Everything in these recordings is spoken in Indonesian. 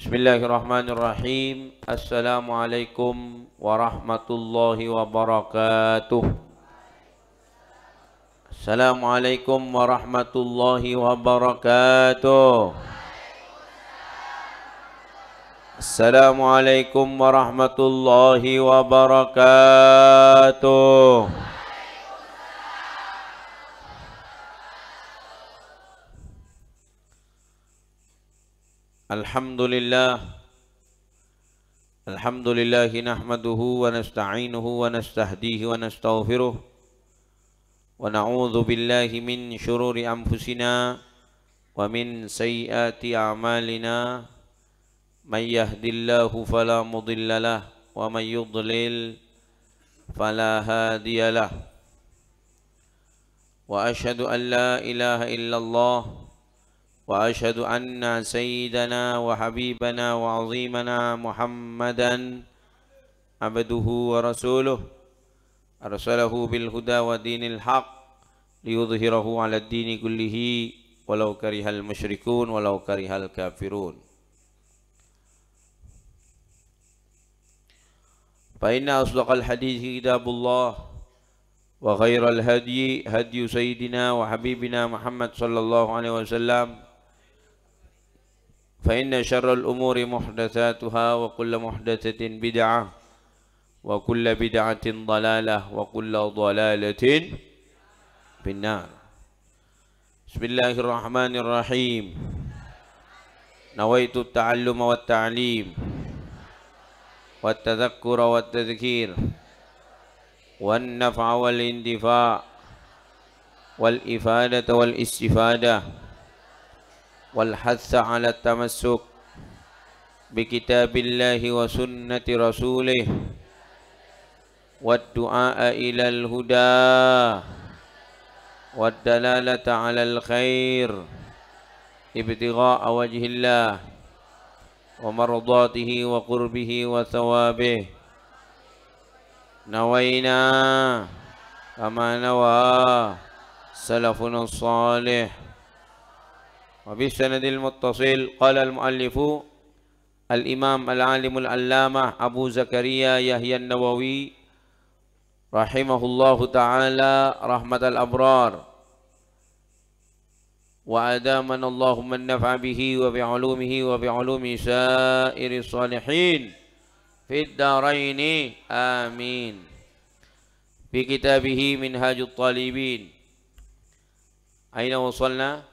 Bismillahirrahmanirrahim. Assalamualaikum warahmatullahi wabarakatuh. Assalamualaikum warahmatullahi wabarakatuh. Assalamualaikum warahmatullahi wabarakatuh. الحمد لله الحمد لله نحمده ونستعينه ونستهديه ونستغفره ونعوذ بالله من شرور أنفسنا ومن سيئات أعمالنا من يهد الله فلا مضل له ومن يضلل فلا هادي له وأشهد أن لا إله إلا الله وأشهد أن سيدنا وحبيبنا وعظيمنا محمدا عبده ورسوله أرسله بالهدى ودين الحق ليظهره على الدين كله ولو كره المشركون ولو كره الكافرون فإن أصدق الحديث كتاب الله وخير الهدي هدي سيدنا وحبيبنا محمد صلى الله عليه وسلم فإن شر الأمور محدثاتها وكل محدثة بدعة وكل بدعة ضلالة وكل ضلالة في النار بسم الله الرحمن الرحيم نويت التعلم والتعليم والتذكر والتذكير والنفع والاندفاع والإفادة والاستفادة والحث على التمسك بكتاب الله وسنة رسوله والدعاء إلى الهدى والدلالة على الخير ابتغاء وجه الله ومرضاته وقربه وثوابه نوينا كما نوى سلفنا الصالح وفي السند المتصل قال المؤلف الإمام العالم العلامة أبو زكريا يحيى النووي رحمه الله تعالى رحمة الأبرار وأدامنا اللهم النفع به وبعلومه وبعلوم سائر الصالحين في الدارين آمين في كتابه منهاج الطالبين أين وصلنا؟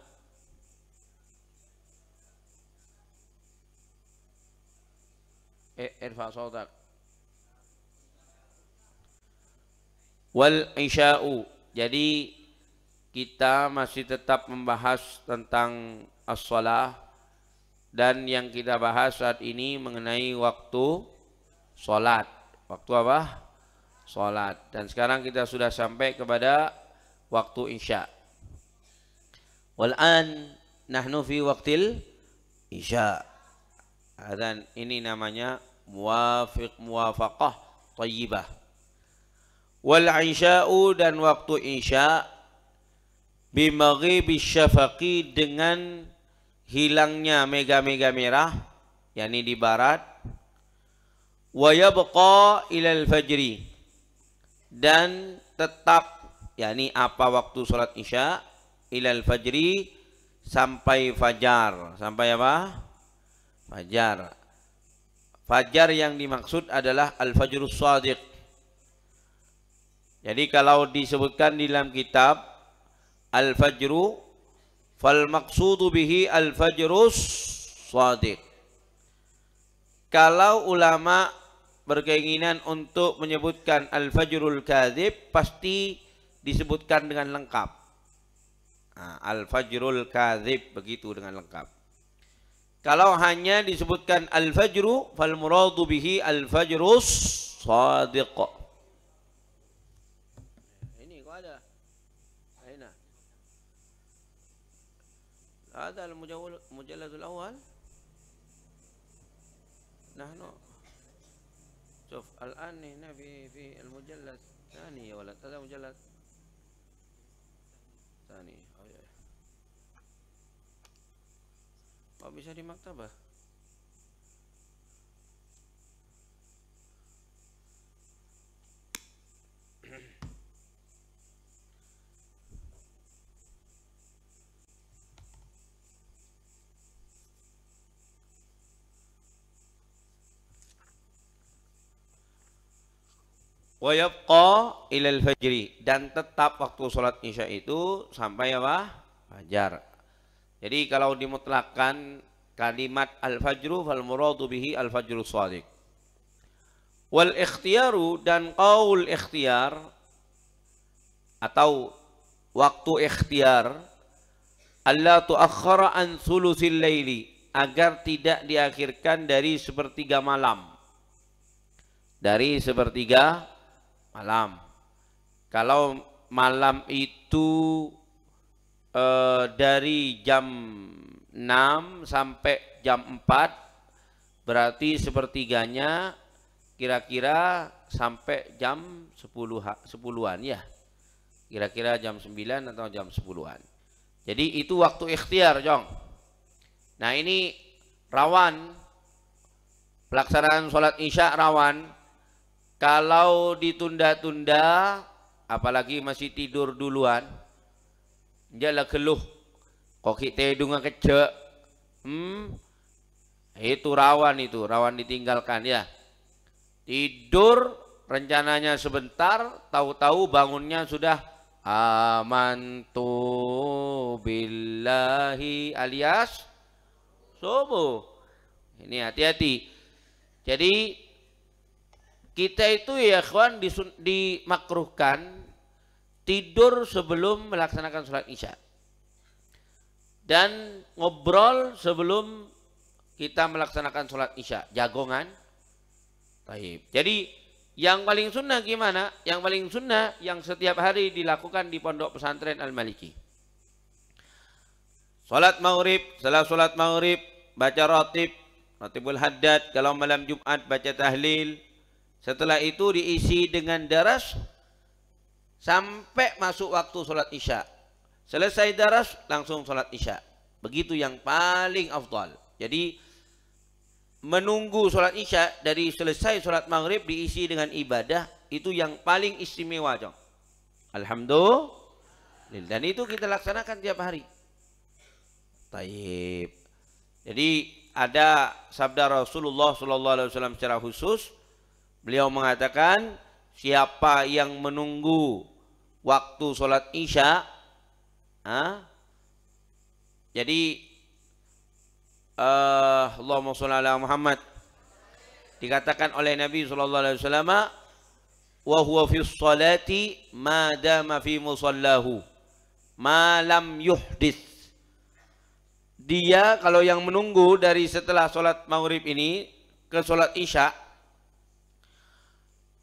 irfa sautak wal jadi kita masih tetap membahas tentang as-salah dan yang kita bahas saat ini mengenai waktu salat. Waktu apa? Salat. Dan sekarang kita sudah sampai kepada waktu isya. an nahnu fi waqtil isya. Adzan ini namanya muwafiq muwafaqah thayyibah. Wal insya'u dan waktu insya' bimaghibi syafaqi dengan hilangnya mega-mega merah yakni di barat wa yabqa ilal fajri dan tetap yakni apa waktu salat isya ilal fajri sampai fajar sampai apa Fajar. Fajar yang dimaksud adalah al-fajrus sadiq. Jadi kalau disebutkan di dalam kitab al-fajru fal maqsudu bihi al-fajrus sadiq. Kalau ulama berkeinginan untuk menyebutkan al-fajrul kadhib pasti disebutkan dengan lengkap. Nah, al-fajrul kadhib begitu dengan lengkap. Kalau hanya disebutkan al-fajru fal muradu bihi al-fajrus sadiq. Ini kok ada? Aina. Ada al-mujalladul awal. نحن شوف الآن هنا في في المجلد الثاني ولا هذا مجلد kok bisa di maktabah wayabqa ilal fajri dan tetap waktu sholat isya itu sampai apa fajar jadi kalau dimutlakkan kalimat al-fajru fal muradu bihi al-fajru shadiq. Wal ikhtiyaru dan qaul ikhtiyar atau waktu ikhtiar Allah tuakhara an sulusil laili agar tidak diakhirkan dari sepertiga malam. Dari sepertiga malam. Kalau malam itu eh, dari jam 6 sampai jam 4 berarti sepertiganya kira-kira sampai jam 10 10-an ya. Kira-kira jam 9 atau jam 10-an. Jadi itu waktu ikhtiar, Jong. Nah, ini rawan pelaksanaan sholat isya rawan kalau ditunda-tunda apalagi masih tidur duluan jala keluh kok kita dunga kerja hmm itu rawan itu rawan ditinggalkan ya tidur rencananya sebentar tahu-tahu bangunnya sudah amantu billahi alias subuh ini hati-hati jadi kita itu ya kawan dimakruhkan tidur sebelum melaksanakan sholat isya dan ngobrol sebelum kita melaksanakan sholat isya jagongan Taib. jadi yang paling sunnah gimana yang paling sunnah yang setiap hari dilakukan di pondok pesantren al-maliki sholat maghrib setelah sholat maghrib baca rotib rotibul haddad kalau malam jumat baca tahlil setelah itu diisi dengan daras sampai masuk waktu sholat isya. Selesai daras langsung sholat isya. Begitu yang paling afdal. Jadi menunggu sholat isya dari selesai sholat maghrib diisi dengan ibadah itu yang paling istimewa. cok Alhamdulillah. Dan itu kita laksanakan tiap hari. Taib. Jadi ada sabda Rasulullah Shallallahu Alaihi Wasallam secara khusus. Beliau mengatakan, siapa yang menunggu waktu sholat isya ha? jadi uh, Allahumma sholli ala Muhammad dikatakan oleh Nabi sallallahu alaihi wasallam wa huwa fi sholati ma dama fi musallahu ma lam yuhdis dia kalau yang menunggu dari setelah sholat maghrib ini ke sholat isya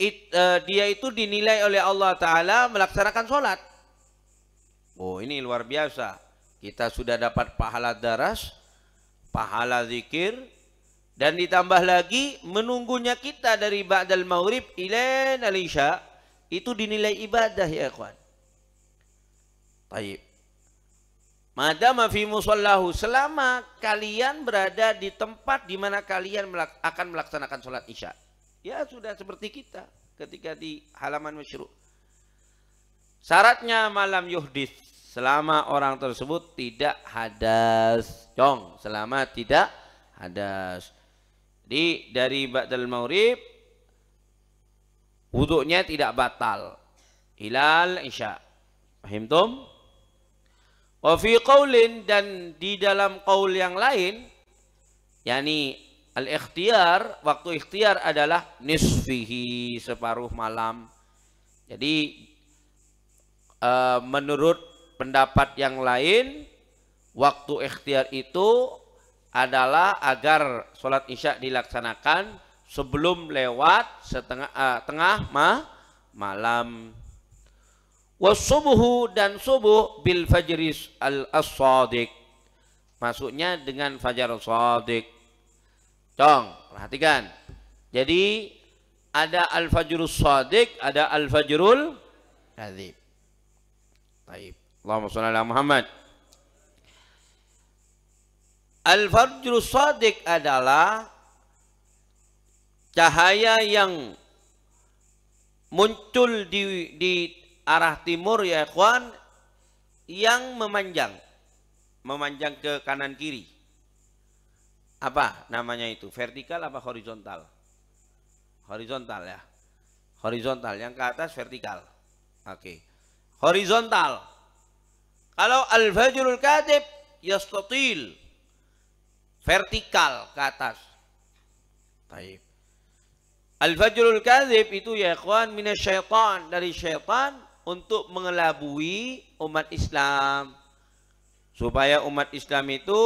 it, uh, dia itu dinilai oleh Allah Ta'ala melaksanakan sholat. Oh ini luar biasa. Kita sudah dapat pahala daras, pahala zikir, dan ditambah lagi menunggunya kita dari ba'dal maghrib ilain alisha itu dinilai ibadah ya kawan. Baik. Madama fi musallahu selama kalian berada di tempat di mana kalian akan melaksanakan sholat isya. Ya sudah seperti kita ketika di halaman masyru. Syaratnya malam yuhdis selama orang tersebut tidak hadas. Cong, selama tidak hadas. Di dari ba'dal maghrib wuduknya tidak batal. Hilal isya. Fahimtum? Wa fi dan di dalam qaul yang lain yakni Al-ikhtiar, waktu ikhtiar adalah nisfihi, separuh malam. Jadi e, menurut pendapat yang lain, waktu ikhtiar itu adalah agar sholat isya dilaksanakan sebelum lewat setengah uh, tengah ma, malam. Wasubuhu dan subuh bil fajris al asadik Maksudnya dengan fajar sadiq cong perhatikan. Jadi ada al-fajrul sadiq, ada al-fajrul kadzib. Baik. Allahumma shalli ala Muhammad. Al-fajrul sadiq adalah cahaya yang muncul di, di arah timur ya ikhwan yang memanjang memanjang ke kanan kiri apa namanya itu vertikal apa horizontal horizontal ya horizontal yang ke atas vertikal oke okay. horizontal kalau al fajrul katib yastatil vertikal ke atas taib al fajrul katib itu ya ikhwan minasyaitan dari syaitan untuk mengelabui umat Islam supaya umat Islam itu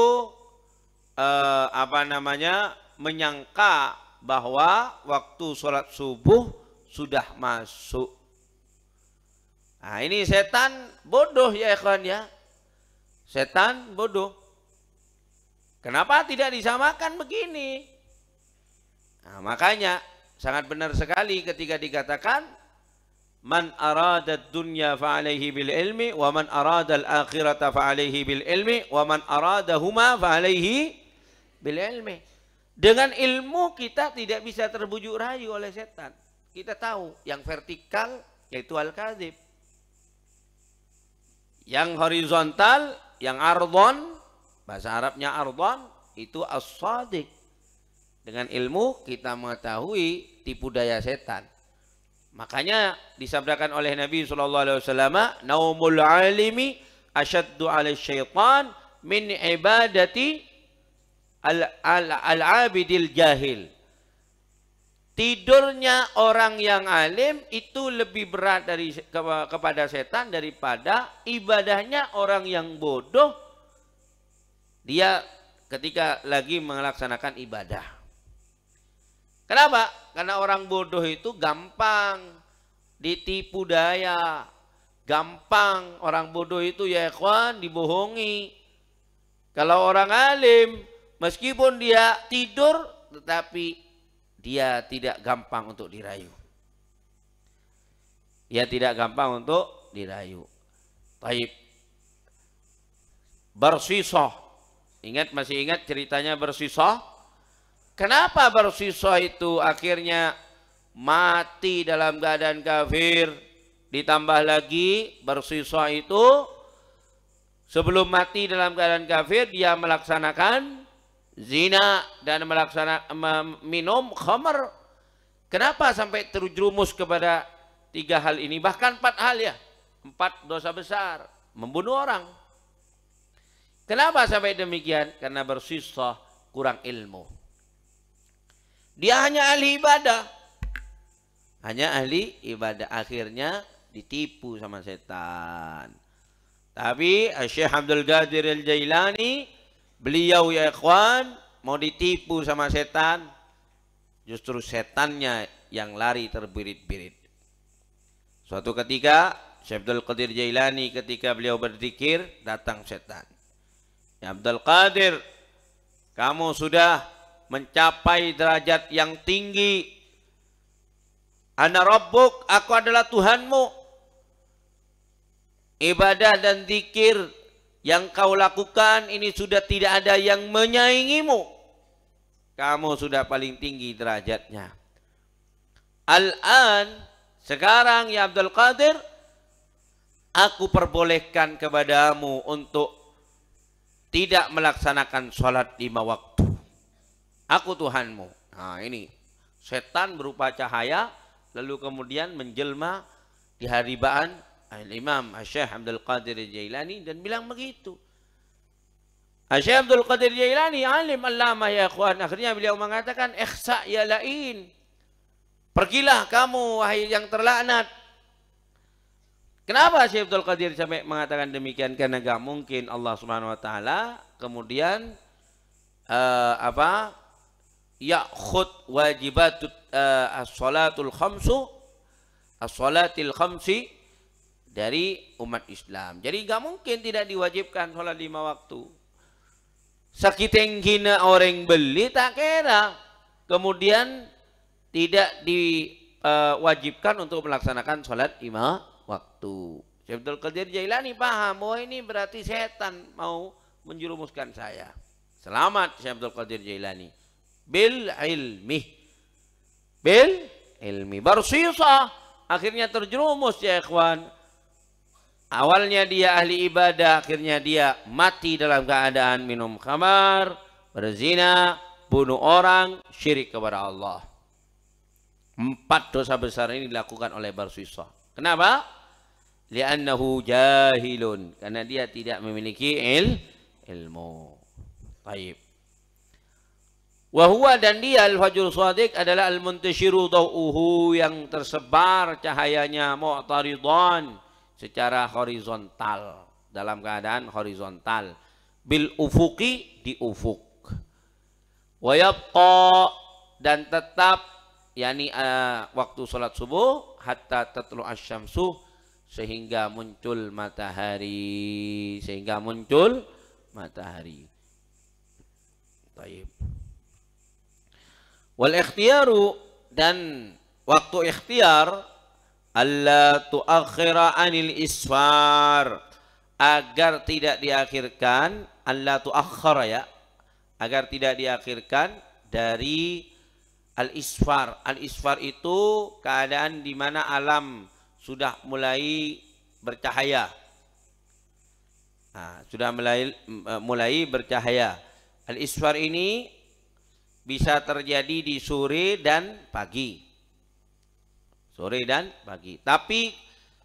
eh, apa namanya menyangka bahwa waktu sholat subuh sudah masuk. Nah ini setan bodoh ya ikhwan ya. Setan bodoh. Kenapa tidak disamakan begini? Nah, makanya sangat benar sekali ketika dikatakan man aradat dunya fa'alaihi bil ilmi wa man aradal al akhirata fa'alaihi bil ilmi wa man aradahuma fa'alaihi bil ilmi. Dengan ilmu kita tidak bisa terbujuk rayu oleh setan. Kita tahu yang vertikal yaitu al-kadzib. Yang horizontal, yang ardon, bahasa Arabnya ardon, itu as-sadiq. Dengan ilmu kita mengetahui tipu daya setan. Makanya disabdakan oleh Nabi saw alaihi "Naumul alimi asyaddu 'ala syaitan min ibadati al-abidil al, jahil. Tidurnya orang yang alim itu lebih berat dari ke, kepada setan daripada ibadahnya orang yang bodoh. Dia ketika lagi melaksanakan ibadah. Kenapa? Karena orang bodoh itu gampang ditipu daya. Gampang orang bodoh itu ya ikhwan dibohongi. Kalau orang alim Meskipun dia tidur tetapi dia tidak gampang untuk dirayu. Dia tidak gampang untuk dirayu. Taib. Bersisoh. Ingat masih ingat ceritanya bersisoh? Kenapa bersisoh itu akhirnya mati dalam keadaan kafir? Ditambah lagi bersisoh itu sebelum mati dalam keadaan kafir dia melaksanakan zina dan melaksana minum khamar. Kenapa sampai terjerumus kepada tiga hal ini? Bahkan empat hal ya. Empat dosa besar. Membunuh orang. Kenapa sampai demikian? Karena bersisah kurang ilmu. Dia hanya ahli ibadah. Hanya ahli ibadah. Akhirnya ditipu sama setan. Tapi eh, Syekh Abdul Qadir Al-Jailani Beliau ya ikhwan mau ditipu sama setan, justru setannya yang lari terbirit-birit. Suatu ketika Syekh Qadir Jailani ketika beliau berzikir datang setan. Ya Qadir, kamu sudah mencapai derajat yang tinggi. Ana Rabbuk, aku adalah Tuhanmu. Ibadah dan zikir yang kau lakukan ini sudah tidak ada yang menyaingimu. Kamu sudah paling tinggi derajatnya. Al-an, sekarang ya Abdul Qadir, aku perbolehkan kepadamu untuk tidak melaksanakan sholat lima waktu. Aku Tuhanmu. Nah ini, setan berupa cahaya, lalu kemudian menjelma di hari baan Al-Imam Syekh Abdul Qadir Jailani dan bilang begitu. Syekh Abdul Qadir Jailani alim alama ya ikhwan. Akhirnya beliau mengatakan ikhsa ya lain. Pergilah kamu wahai yang terlaknat. Kenapa Syekh Abdul Qadir sampai mengatakan demikian? Karena gak mungkin Allah Subhanahu wa taala kemudian uh, apa? Ya'khud wajibatut uh, as-salatul khamsu as-salatil khamsi dari umat Islam. Jadi nggak mungkin tidak diwajibkan sholat lima waktu. Sakiteng kina orang beli tak kira. Kemudian tidak diwajibkan untuk melaksanakan sholat lima waktu. Syaikhul Qadir Jailani paham bahwa oh, ini berarti setan mau menjurumuskan saya. Selamat Syaikhul Qadir Jailani. Bil ilmi. Bil ilmi. Baru sisa. Akhirnya terjerumus ya ikhwan Awalnya dia ahli ibadah, akhirnya dia mati dalam keadaan minum khamar, berzina, bunuh orang, syirik kepada Allah. Empat dosa besar ini dilakukan oleh Barswisah. Kenapa? Li'annahu jahilun. Karena dia tidak memiliki il, ilmu. Taib. Wahua dan dia al-fajr sadiq adalah al-muntashiru dau'uhu yang tersebar cahayanya mu'taridan secara horizontal dalam keadaan horizontal bil ufuki di ufuk wayabqa dan tetap yakni uh, eh, waktu salat subuh hatta tatlu asyamsu sehingga muncul matahari sehingga muncul matahari Taib. wal ikhtiyaru dan waktu ikhtiar alla tuakhira anil isfar agar tidak diakhirkan alla tuakhara ya agar tidak diakhirkan dari al isfar al isfar itu keadaan di mana alam sudah mulai bercahaya nah, sudah mulai eh, mulai bercahaya al isfar ini bisa terjadi di sore dan pagi sore dan pagi. Tapi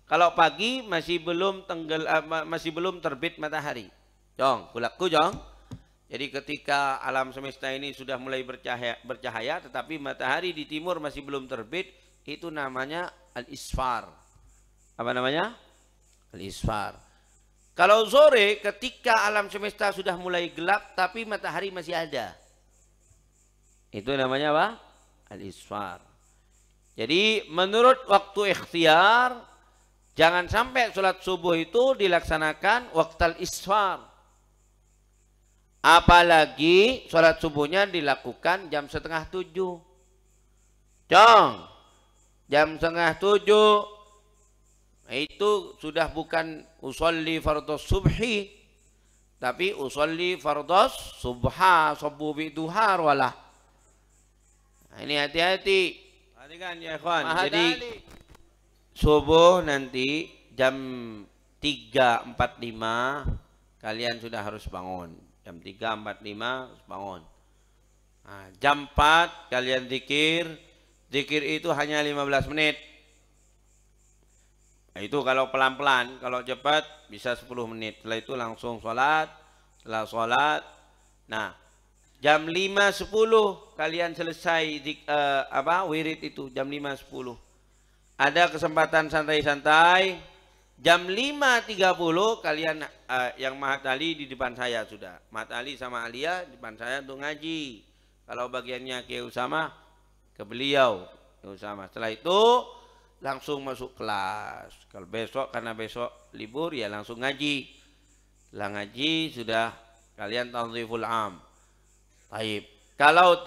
kalau pagi masih belum tenggel eh, masih belum terbit matahari. Jong, kulakku jong. Jadi ketika alam semesta ini sudah mulai bercahaya, bercahaya tetapi matahari di timur masih belum terbit, itu namanya al-isfar. Apa namanya? Al-isfar. Kalau sore ketika alam semesta sudah mulai gelap tapi matahari masih ada. Itu namanya apa? Al-isfar. Jadi menurut waktu ikhtiar, jangan sampai sholat subuh itu dilaksanakan waktu isfar. Apalagi sholat subuhnya dilakukan jam setengah tujuh. Cong, jam setengah tujuh itu sudah bukan usolli fardos subhi tapi usolli fardos subha subuh duhar walah. Nah, ini hati-hati Perhatikan ya ikhwan. Jadi subuh nanti jam 3.45 kalian sudah harus bangun. Jam 3.45 harus bangun. Nah, jam 4 kalian zikir. Zikir itu hanya 15 menit. Nah, itu kalau pelan-pelan, kalau cepat bisa 10 menit. Setelah itu langsung sholat, setelah sholat. Nah, Jam 5.10 kalian selesai di uh, apa wirid itu jam 5.10. Ada kesempatan santai-santai. Jam 5.30 kalian uh, yang Mahat Ali di depan saya sudah. Mahat Ali sama Alia di depan saya untuk ngaji. Kalau bagiannya ke Usama ke beliau ke Usama. Setelah itu langsung masuk kelas. Kalau besok karena besok libur ya langsung ngaji. lah ngaji sudah kalian tanziful am Baik. Kalau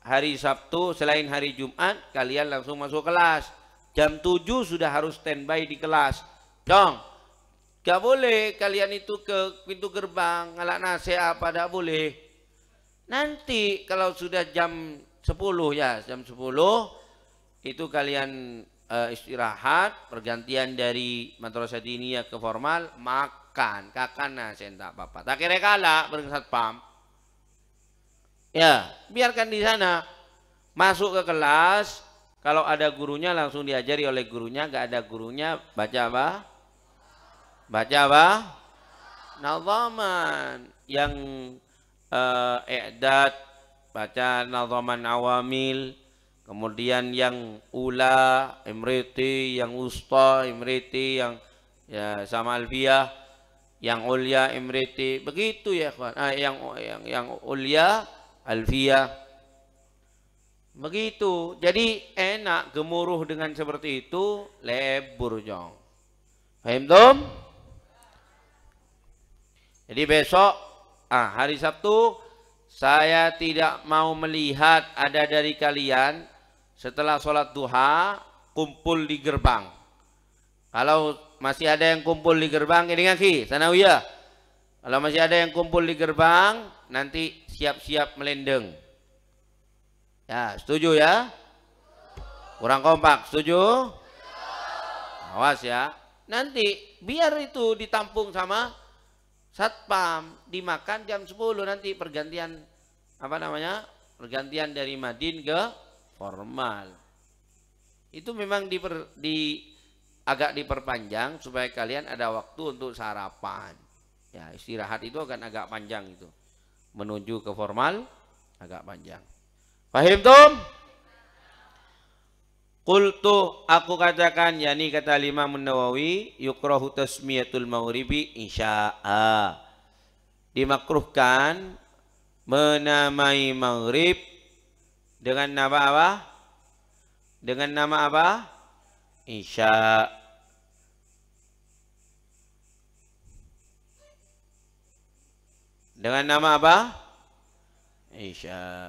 hari Sabtu selain hari Jumat kalian langsung masuk kelas. Jam 7 sudah harus standby di kelas. Dong. Gak boleh kalian itu ke pintu gerbang ngalak nasi apa gak boleh. Nanti kalau sudah jam 10 ya, jam 10 itu kalian uh, istirahat, pergantian dari madrasah diniyah ke formal, makan, kakana apa apa. Tak kira kala bersatpam. Ya, biarkan di sana. Masuk ke kelas, kalau ada gurunya langsung diajari oleh gurunya, Gak ada gurunya baca apa? Baca apa? Nazaman yang uh, i'dad baca nazaman awamil, kemudian yang ula imriti, yang usta imriti, yang ya sama alfiyah, yang ulia imriti, begitu ya kawan. Ah, yang yang yang ulia alfiyah. Begitu. Jadi enak gemuruh dengan seperti itu lebur jong. Paham dong? Jadi besok ah hari Sabtu saya tidak mau melihat ada dari kalian setelah sholat duha kumpul di gerbang. Kalau masih ada yang kumpul di gerbang, ini kaki, sana uya. Kalau masih ada yang kumpul di gerbang, nanti siap-siap melendeng. Ya, setuju ya? Kurang kompak, setuju? Awas ya. Nanti biar itu ditampung sama satpam, dimakan jam 10 nanti pergantian apa namanya? Pergantian dari madin ke formal. Itu memang diper, di agak diperpanjang supaya kalian ada waktu untuk sarapan. Ya, istirahat itu akan agak panjang itu menuju ke formal agak panjang. Fahim tum? Kultu aku katakan yakni kata lima menawawi yukrohu tasmiyatul insya Allah Dimakruhkan menamai maghrib dengan nama apa? Dengan nama apa? Insya. Dengan nama apa? Isya.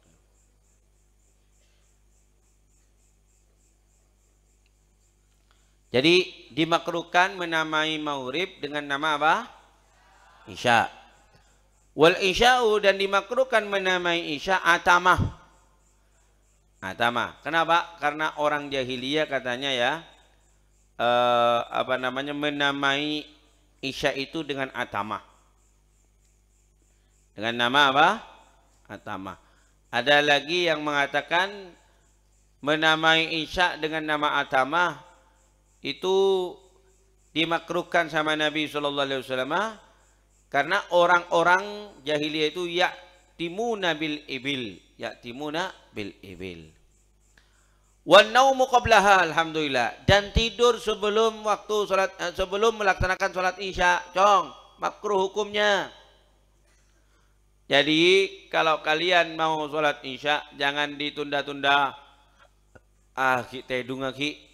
Jadi dimakruhkan menamai maghrib dengan nama apa? Isya. Wal isya'u dan dimakruhkan menamai isya atamah. Atamah. Kenapa? Karena orang jahiliyah katanya ya eh, apa namanya menamai isya itu dengan atamah. Dengan nama apa? Atamah. Ada lagi yang mengatakan menamai isya dengan nama atamah itu dimakruhkan sama Nabi Shallallahu Alaihi Wasallam ah, karena orang-orang jahiliyah itu ya timuna bil ibil ya timuna bil ibil alhamdulillah dan tidur sebelum waktu salat eh, sebelum melaksanakan salat isya cong makruh hukumnya jadi kalau kalian mau sholat isya jangan ditunda-tunda. Ah, ki tedung ah, ki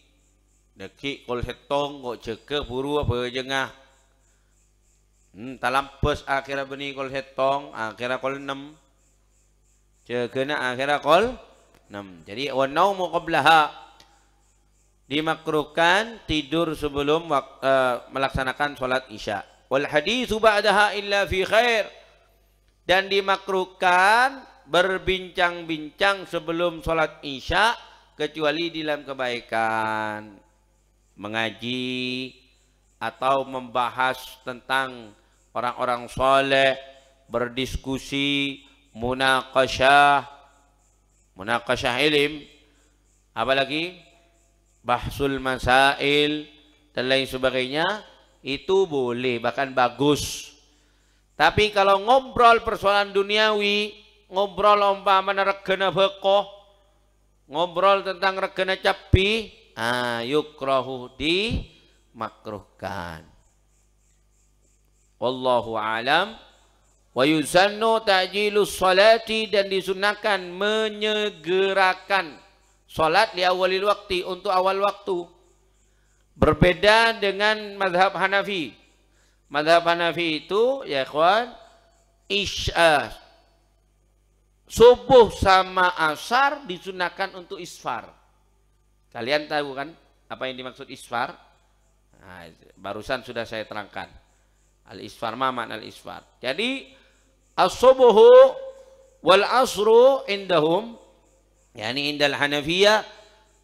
Deki kol setong ngok ceke puru apa jengah. Hmm, pes akhirnya beni kol setong, akhirnya kol enam. Ceke na akhirah kol enam. Jadi, wa naumu qablaha. Dimakruhkan tidur sebelum uh, melaksanakan solat isya. Wal hadithu ba'daha illa fi khair. Dan dimakruhkan berbincang-bincang sebelum solat isya. Kecuali dalam Kebaikan. mengaji atau membahas tentang orang-orang soleh, berdiskusi, munakasyah, munakasyah ilim, apalagi bahsul masail dan lain sebagainya itu boleh bahkan bagus. Tapi kalau ngobrol persoalan duniawi, ngobrol umpama regena bekoh, ngobrol tentang regena capi ayukrohu dimakruhkan wallahu alam wa yusannu ta'jilus salati dan disunahkan menyegerakan salat di awalil waktu untuk awal waktu berbeda dengan madhab Hanafi madhab Hanafi itu ya ikhwan isya subuh sama asar disunahkan untuk isfar Kalian tahu kan apa yang dimaksud isfar? Nah, barusan sudah saya terangkan. Al-isfar ma al-isfar. Jadi as-subuhu wal asru indahum yakni indal Hanafiyah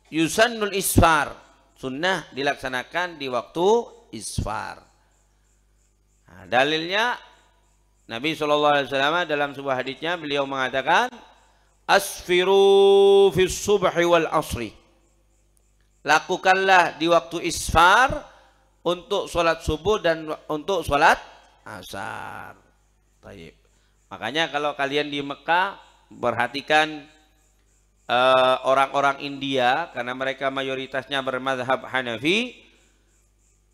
yusannul isfar. Sunnah dilaksanakan di waktu isfar. Nah, dalilnya Nabi SAW dalam sebuah hadisnya beliau mengatakan asfiru fi subhi wal asri lakukanlah di waktu isfar untuk sholat subuh dan untuk sholat asar. Taib. Makanya kalau kalian di Mekah perhatikan eh, orang-orang uh, India karena mereka mayoritasnya bermadhab Hanafi.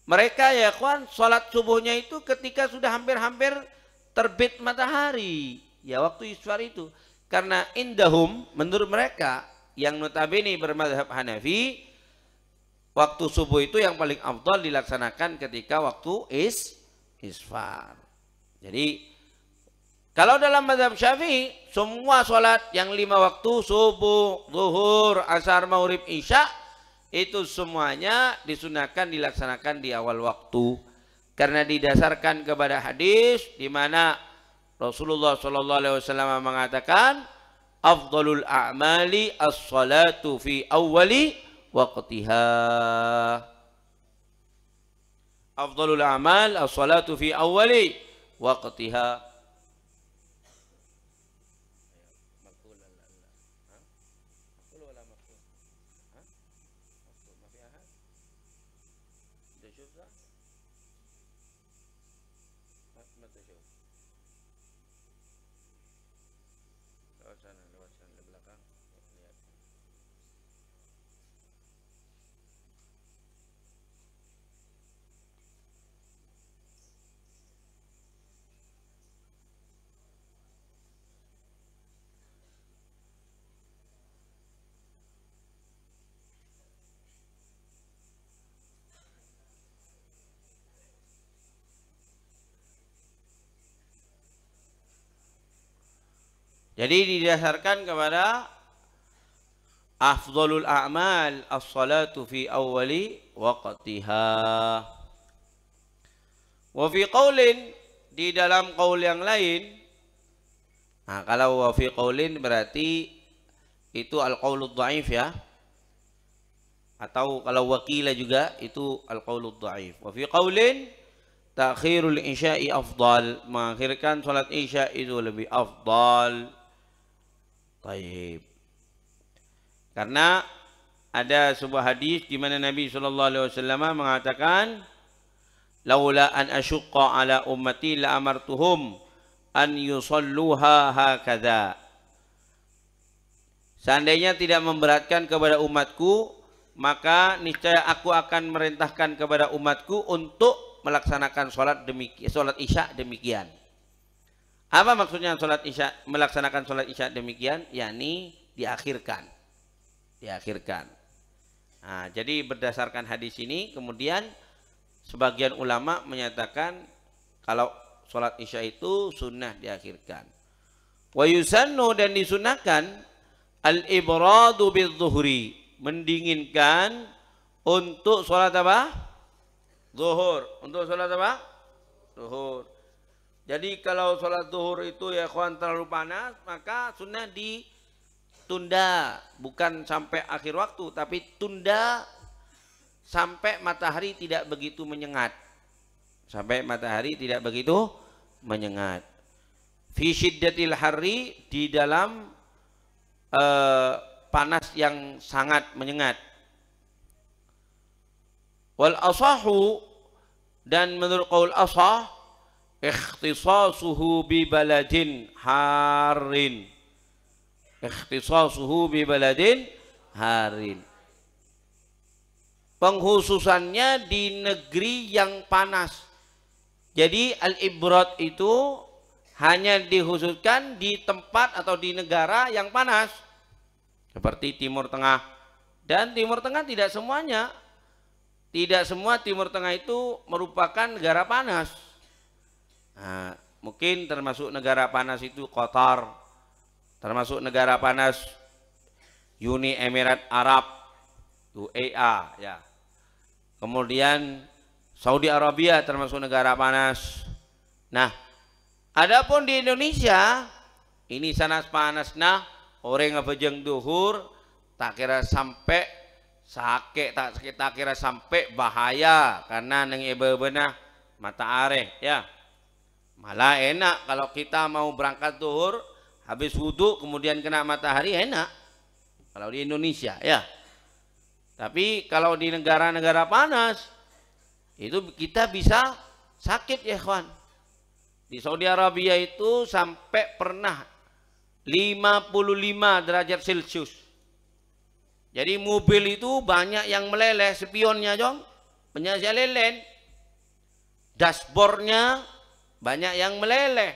Mereka ya kawan sholat subuhnya itu ketika sudah hampir-hampir terbit matahari ya waktu isfar itu karena indahum menurut mereka yang notabene bermadhab Hanafi waktu subuh itu yang paling afdal dilaksanakan ketika waktu is isfar. Jadi kalau dalam mazhab Syafi'i semua sholat yang lima waktu subuh, zuhur, asar, maghrib, isya itu semuanya disunahkan dilaksanakan di awal waktu karena didasarkan kepada hadis di mana Rasulullah saw Alaihi Wasallam mengatakan afdalul a'mali as-salatu fi awwali وقتها أفضل الأعمال الصلاة في أول وقتها Jadi didasarkan kepada afdalul a'mal as-salatu fi awwali waqtiha. Wa fi qaulin di dalam qaul yang lain Nah, kalau wa fi qaulin berarti itu al-qaulud dhaif ya. Atau kalau wakila juga itu al-qaulud dhaif. Wa fi qaulin ta'khirul isya'i afdal. Mengakhirkan salat isya itu lebih afdal. Baik. Karena ada sebuah hadis di mana Nabi sallallahu alaihi wasallam mengatakan laula an asyqa ala ummati la amartuhum an yusalluha hakadha. Seandainya tidak memberatkan kepada umatku, maka niscaya aku akan merintahkan kepada umatku untuk melaksanakan sholat demikian, sholat isya demikian. Apa maksudnya sholat isya melaksanakan sholat isya demikian? Yakni diakhirkan, diakhirkan. Nah, jadi berdasarkan hadis ini, kemudian sebagian ulama menyatakan kalau sholat isya itu sunnah diakhirkan. Wa dan disunahkan al ibradu bil zuhri mendinginkan untuk sholat apa? Zuhur. Untuk sholat apa? Zuhur. Jadi kalau sholat zuhur itu ya kawan terlalu panas, maka sunnah ditunda. Bukan sampai akhir waktu, tapi tunda sampai matahari tidak begitu menyengat. Sampai matahari tidak begitu menyengat. Fi syiddatil hari di dalam uh, panas yang sangat menyengat. Wal asahu dan menurut kaul asah ikhtisasuhu bi baladin harin ikhtisasuhu bi baladin harin penghususannya di negeri yang panas jadi al-ibrat itu hanya dihususkan di tempat atau di negara yang panas seperti Timur Tengah dan Timur Tengah tidak semuanya tidak semua Timur Tengah itu merupakan negara panas Nah, mungkin termasuk negara panas itu Qatar, termasuk negara panas Uni Emirat Arab, UEA ya. Kemudian Saudi Arabia termasuk negara panas. Nah, adapun di Indonesia ini sanas panas nah orang ngebejeng duhur tak kira sampai sakit tak tak kira sampai bahaya karena neng ibu nah, mata areh ya. Malah enak kalau kita mau berangkat zuhur habis wudhu kemudian kena matahari enak. Kalau di Indonesia ya. Tapi kalau di negara-negara panas itu kita bisa sakit ya kawan. Di Saudi Arabia itu sampai pernah 55 derajat Celcius. Jadi mobil itu banyak yang meleleh, spionnya jong, Penyelesaian lelen. Dashboardnya banyak yang meleleh.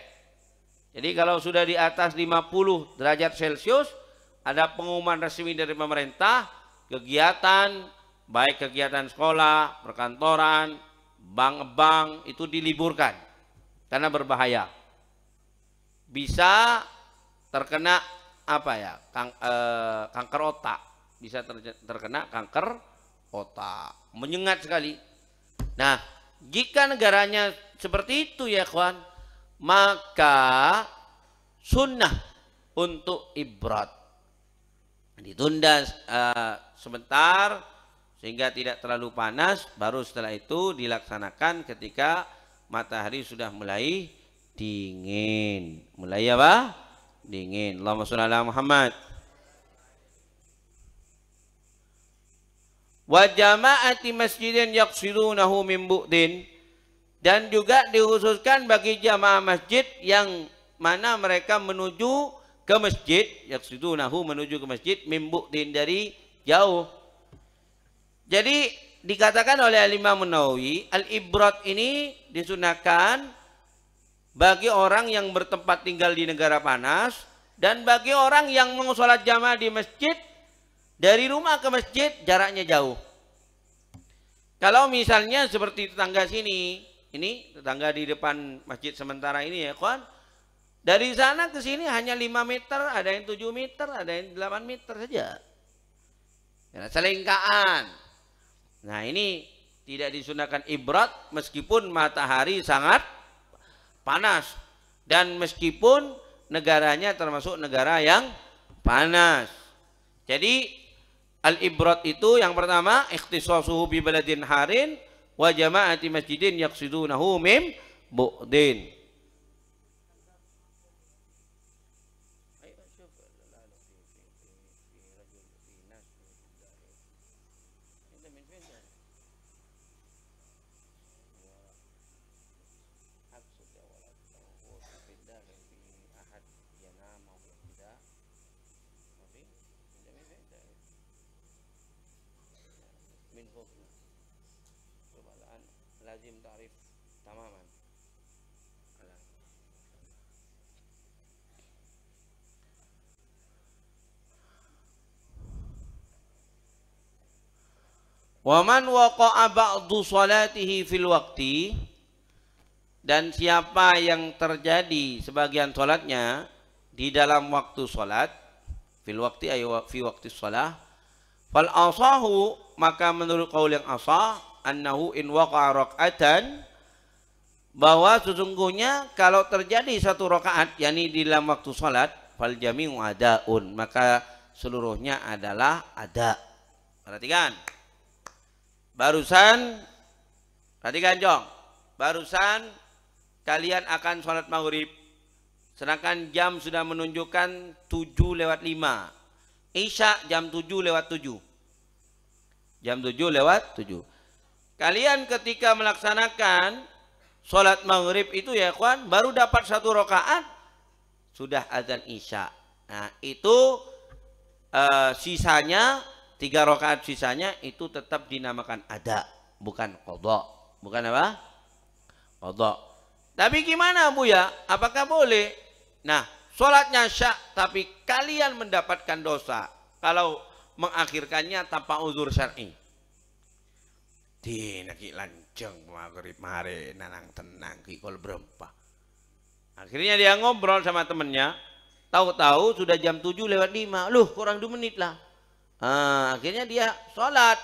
Jadi kalau sudah di atas 50 derajat Celcius, ada pengumuman resmi dari pemerintah, kegiatan, baik kegiatan sekolah, perkantoran, bank-bank itu diliburkan karena berbahaya. Bisa terkena apa ya? Kang, eh, kanker otak. Bisa ter, terkena kanker otak. Menyengat sekali. Nah, jika negaranya seperti itu ya kawan. Maka sunnah untuk ibrat. Ditunda uh, sebentar sehingga tidak terlalu panas. Baru setelah itu dilaksanakan ketika matahari sudah mulai dingin. Mulai apa? Dingin. Allahumma sholli ala Muhammad. Wa jama'ati masjidin yaqsidunahu min bu'din dan juga dikhususkan bagi jamaah masjid yang mana mereka menuju ke masjid nahu menuju ke masjid mimbukdin dari jauh jadi dikatakan oleh Imam Nawawi al-ibrat ini disunahkan bagi orang yang bertempat tinggal di negara panas dan bagi orang yang mau jamaah di masjid dari rumah ke masjid jaraknya jauh kalau misalnya seperti tetangga sini ini tetangga di depan masjid sementara ini ya kawan dari sana ke sini hanya 5 meter ada yang 7 meter ada yang 8 meter saja ya, selingkaan nah ini tidak disunahkan ibrat meskipun matahari sangat panas dan meskipun negaranya termasuk negara yang panas jadi al ibrat itu yang pertama ikhtisasuhu bi baladin harin wa jama'ati masjidin yaqsidunahu mim bu'din Wa man waqa'a ba'du salatihi fil waqti dan siapa yang terjadi sebagian salatnya di dalam waktu salat fil waqti ayo fi waqti shalah fal asahu maka menurut kaul yang asah annahu in waqa'a raka'atan bahwa sesungguhnya kalau terjadi satu rakaat yakni di dalam waktu salat fal jami'u adaun maka seluruhnya adalah ada perhatikan barusan perhatikan jong barusan kalian akan sholat maghrib sedangkan jam sudah menunjukkan 7 lewat 5 Isya jam 7 lewat 7 jam 7 lewat 7 kalian ketika melaksanakan sholat maghrib itu ya kawan baru dapat satu rokaat sudah azan Isya nah itu uh, sisanya Tiga rakaat sisanya itu tetap dinamakan ada, bukan kodok. Bukan apa? Kodok. Tapi gimana Bu ya? Apakah boleh? Nah, sholatnya syak, tapi kalian mendapatkan dosa. Kalau mengakhirkannya tanpa uzur syar'i. Di naki lanceng maghrib mare nanang tenang ki kol berempa. Akhirnya dia ngobrol sama temennya. Tahu-tahu sudah jam 7 lewat 5. Loh, kurang 2 menit lah. Nah, akhirnya dia sholat.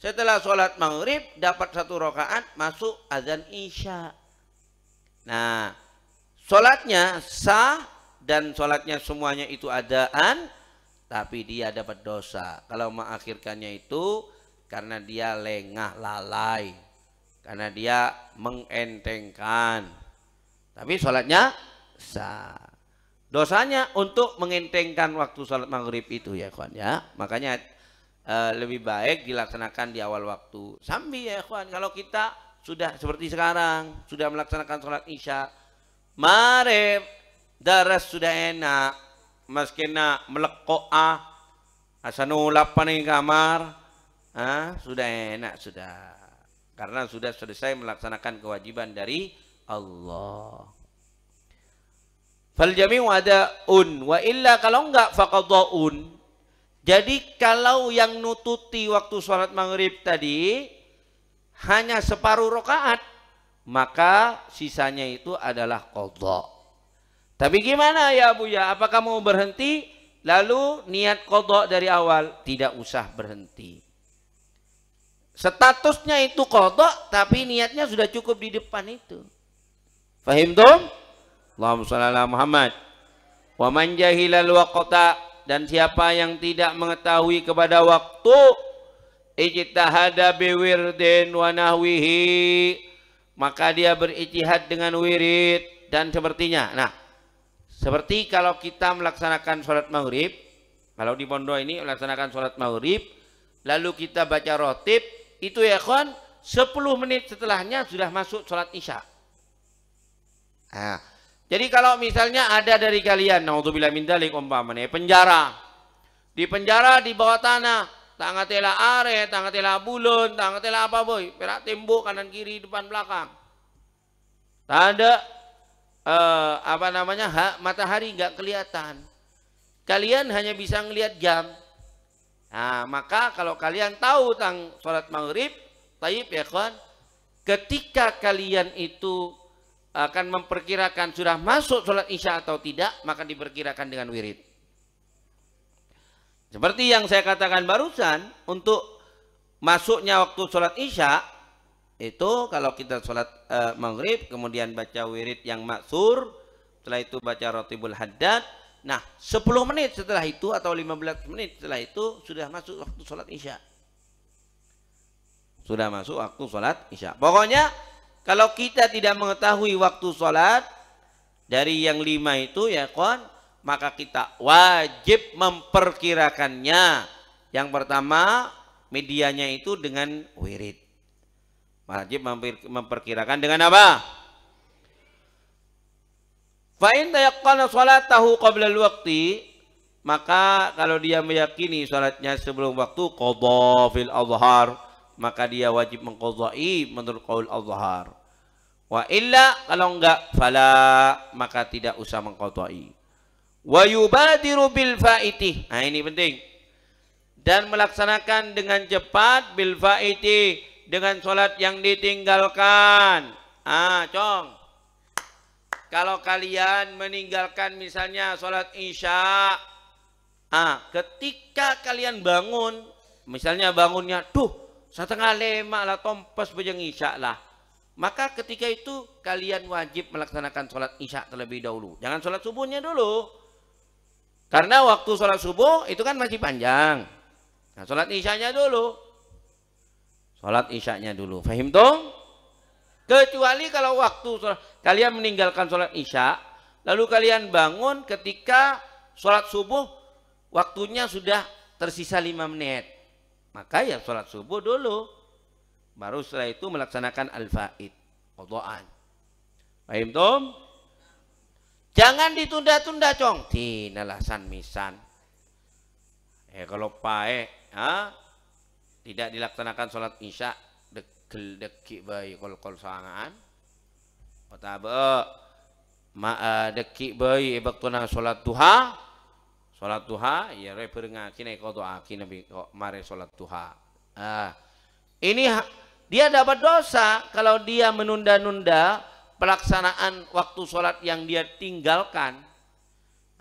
Setelah sholat maghrib, dapat satu rokaat, masuk azan isya. Nah, sholatnya sah dan sholatnya semuanya itu adaan, tapi dia dapat dosa. Kalau mengakhirkannya itu karena dia lengah lalai, karena dia mengentengkan. Tapi sholatnya sah dosanya untuk mengentengkan waktu sholat maghrib itu ya kawan ya makanya e, lebih baik dilaksanakan di awal waktu sambil ya kawan kalau kita sudah seperti sekarang sudah melaksanakan sholat isya maghrib darah sudah enak maskena melekoah asanulapan nih kamar ah, sudah enak sudah karena sudah selesai melaksanakan kewajiban dari Allah Fal jami'u ada un wa illa kalau enggak faqadhaun. Jadi kalau yang nututi waktu sholat maghrib tadi hanya separuh rokaat, maka sisanya itu adalah kodok. Tapi gimana ya Bu ya? Apakah mau berhenti? Lalu niat kodok dari awal tidak usah berhenti. Statusnya itu kodok, tapi niatnya sudah cukup di depan itu. Fahim dong? Allahumma sallallahu ala Muhammad wa man jahilal waqta dan siapa yang tidak mengetahui kepada waktu ijtihada bi wirdin wa nahwihi maka dia berijtihad dengan wirid dan sepertinya nah seperti kalau kita melaksanakan sholat maghrib kalau di pondok ini melaksanakan sholat maghrib lalu kita baca rotib itu ya kon 10 menit setelahnya sudah masuk sholat isya nah jadi kalau misalnya ada dari kalian, naudzubillah min dalik umpamanya, penjara. Di penjara di bawah tanah, tangatela are, tangatela bulun, tangatela apa boy, perak tembok kanan kiri depan belakang. Tak ada eh, apa namanya hak matahari nggak kelihatan. Kalian hanya bisa ngelihat jam. Nah, maka kalau kalian tahu tentang sholat maghrib, taib ya kan, ketika kalian itu akan memperkirakan sudah masuk sholat isya atau tidak, maka diperkirakan dengan wirid. Seperti yang saya katakan barusan, untuk masuknya waktu sholat isya, itu kalau kita sholat e, maghrib, kemudian baca wirid yang maksur, setelah itu baca rotibul haddad, nah 10 menit setelah itu atau 15 menit setelah itu sudah masuk waktu sholat isya. Sudah masuk waktu sholat isya. Pokoknya kalau kita tidak mengetahui waktu sholat dari yang lima itu ya kon, maka kita wajib memperkirakannya. Yang pertama medianya itu dengan wirid. Wajib memperkirakan dengan apa? Fa'in tahu tahu bela waqti maka kalau dia meyakini sholatnya sebelum waktu qadha fil azhar maka dia wajib mengqadhai menurut qaul azhar Wa illa kalau enggak fala maka tidak usah mengkotoi. Wa yubadiru bil faitih. Nah ini penting. Dan melaksanakan dengan cepat bil faitih dengan sholat yang ditinggalkan. Ah, cong. Kalau kalian meninggalkan misalnya sholat Isya, ah, ketika kalian bangun, misalnya bangunnya, tuh setengah lima lah, tompes bejeng Isya lah maka ketika itu kalian wajib melaksanakan sholat isya terlebih dahulu. Jangan sholat subuhnya dulu. Karena waktu sholat subuh itu kan masih panjang. Nah, sholat isyanya dulu. Sholat isyanya dulu. Fahim tuh, Kecuali kalau waktu sholat, kalian meninggalkan sholat isya, lalu kalian bangun ketika sholat subuh waktunya sudah tersisa lima menit. Maka ya sholat subuh dulu. Baru setelah itu melaksanakan al-faid, Kodohan. Paham tom? Jangan ditunda-tunda, Cong. Tinalasan misan. Eh kalau pae, ha? Tidak dilaksanakan sholat isya degel deki bayi kol kol sangaan. Kata ma eh, deki bayi ebak sholat duha sholat duha ya reper ngaki naik kau doa nabi kok mare sholat duha ah ini dia dapat dosa kalau dia menunda-nunda pelaksanaan waktu sholat yang dia tinggalkan.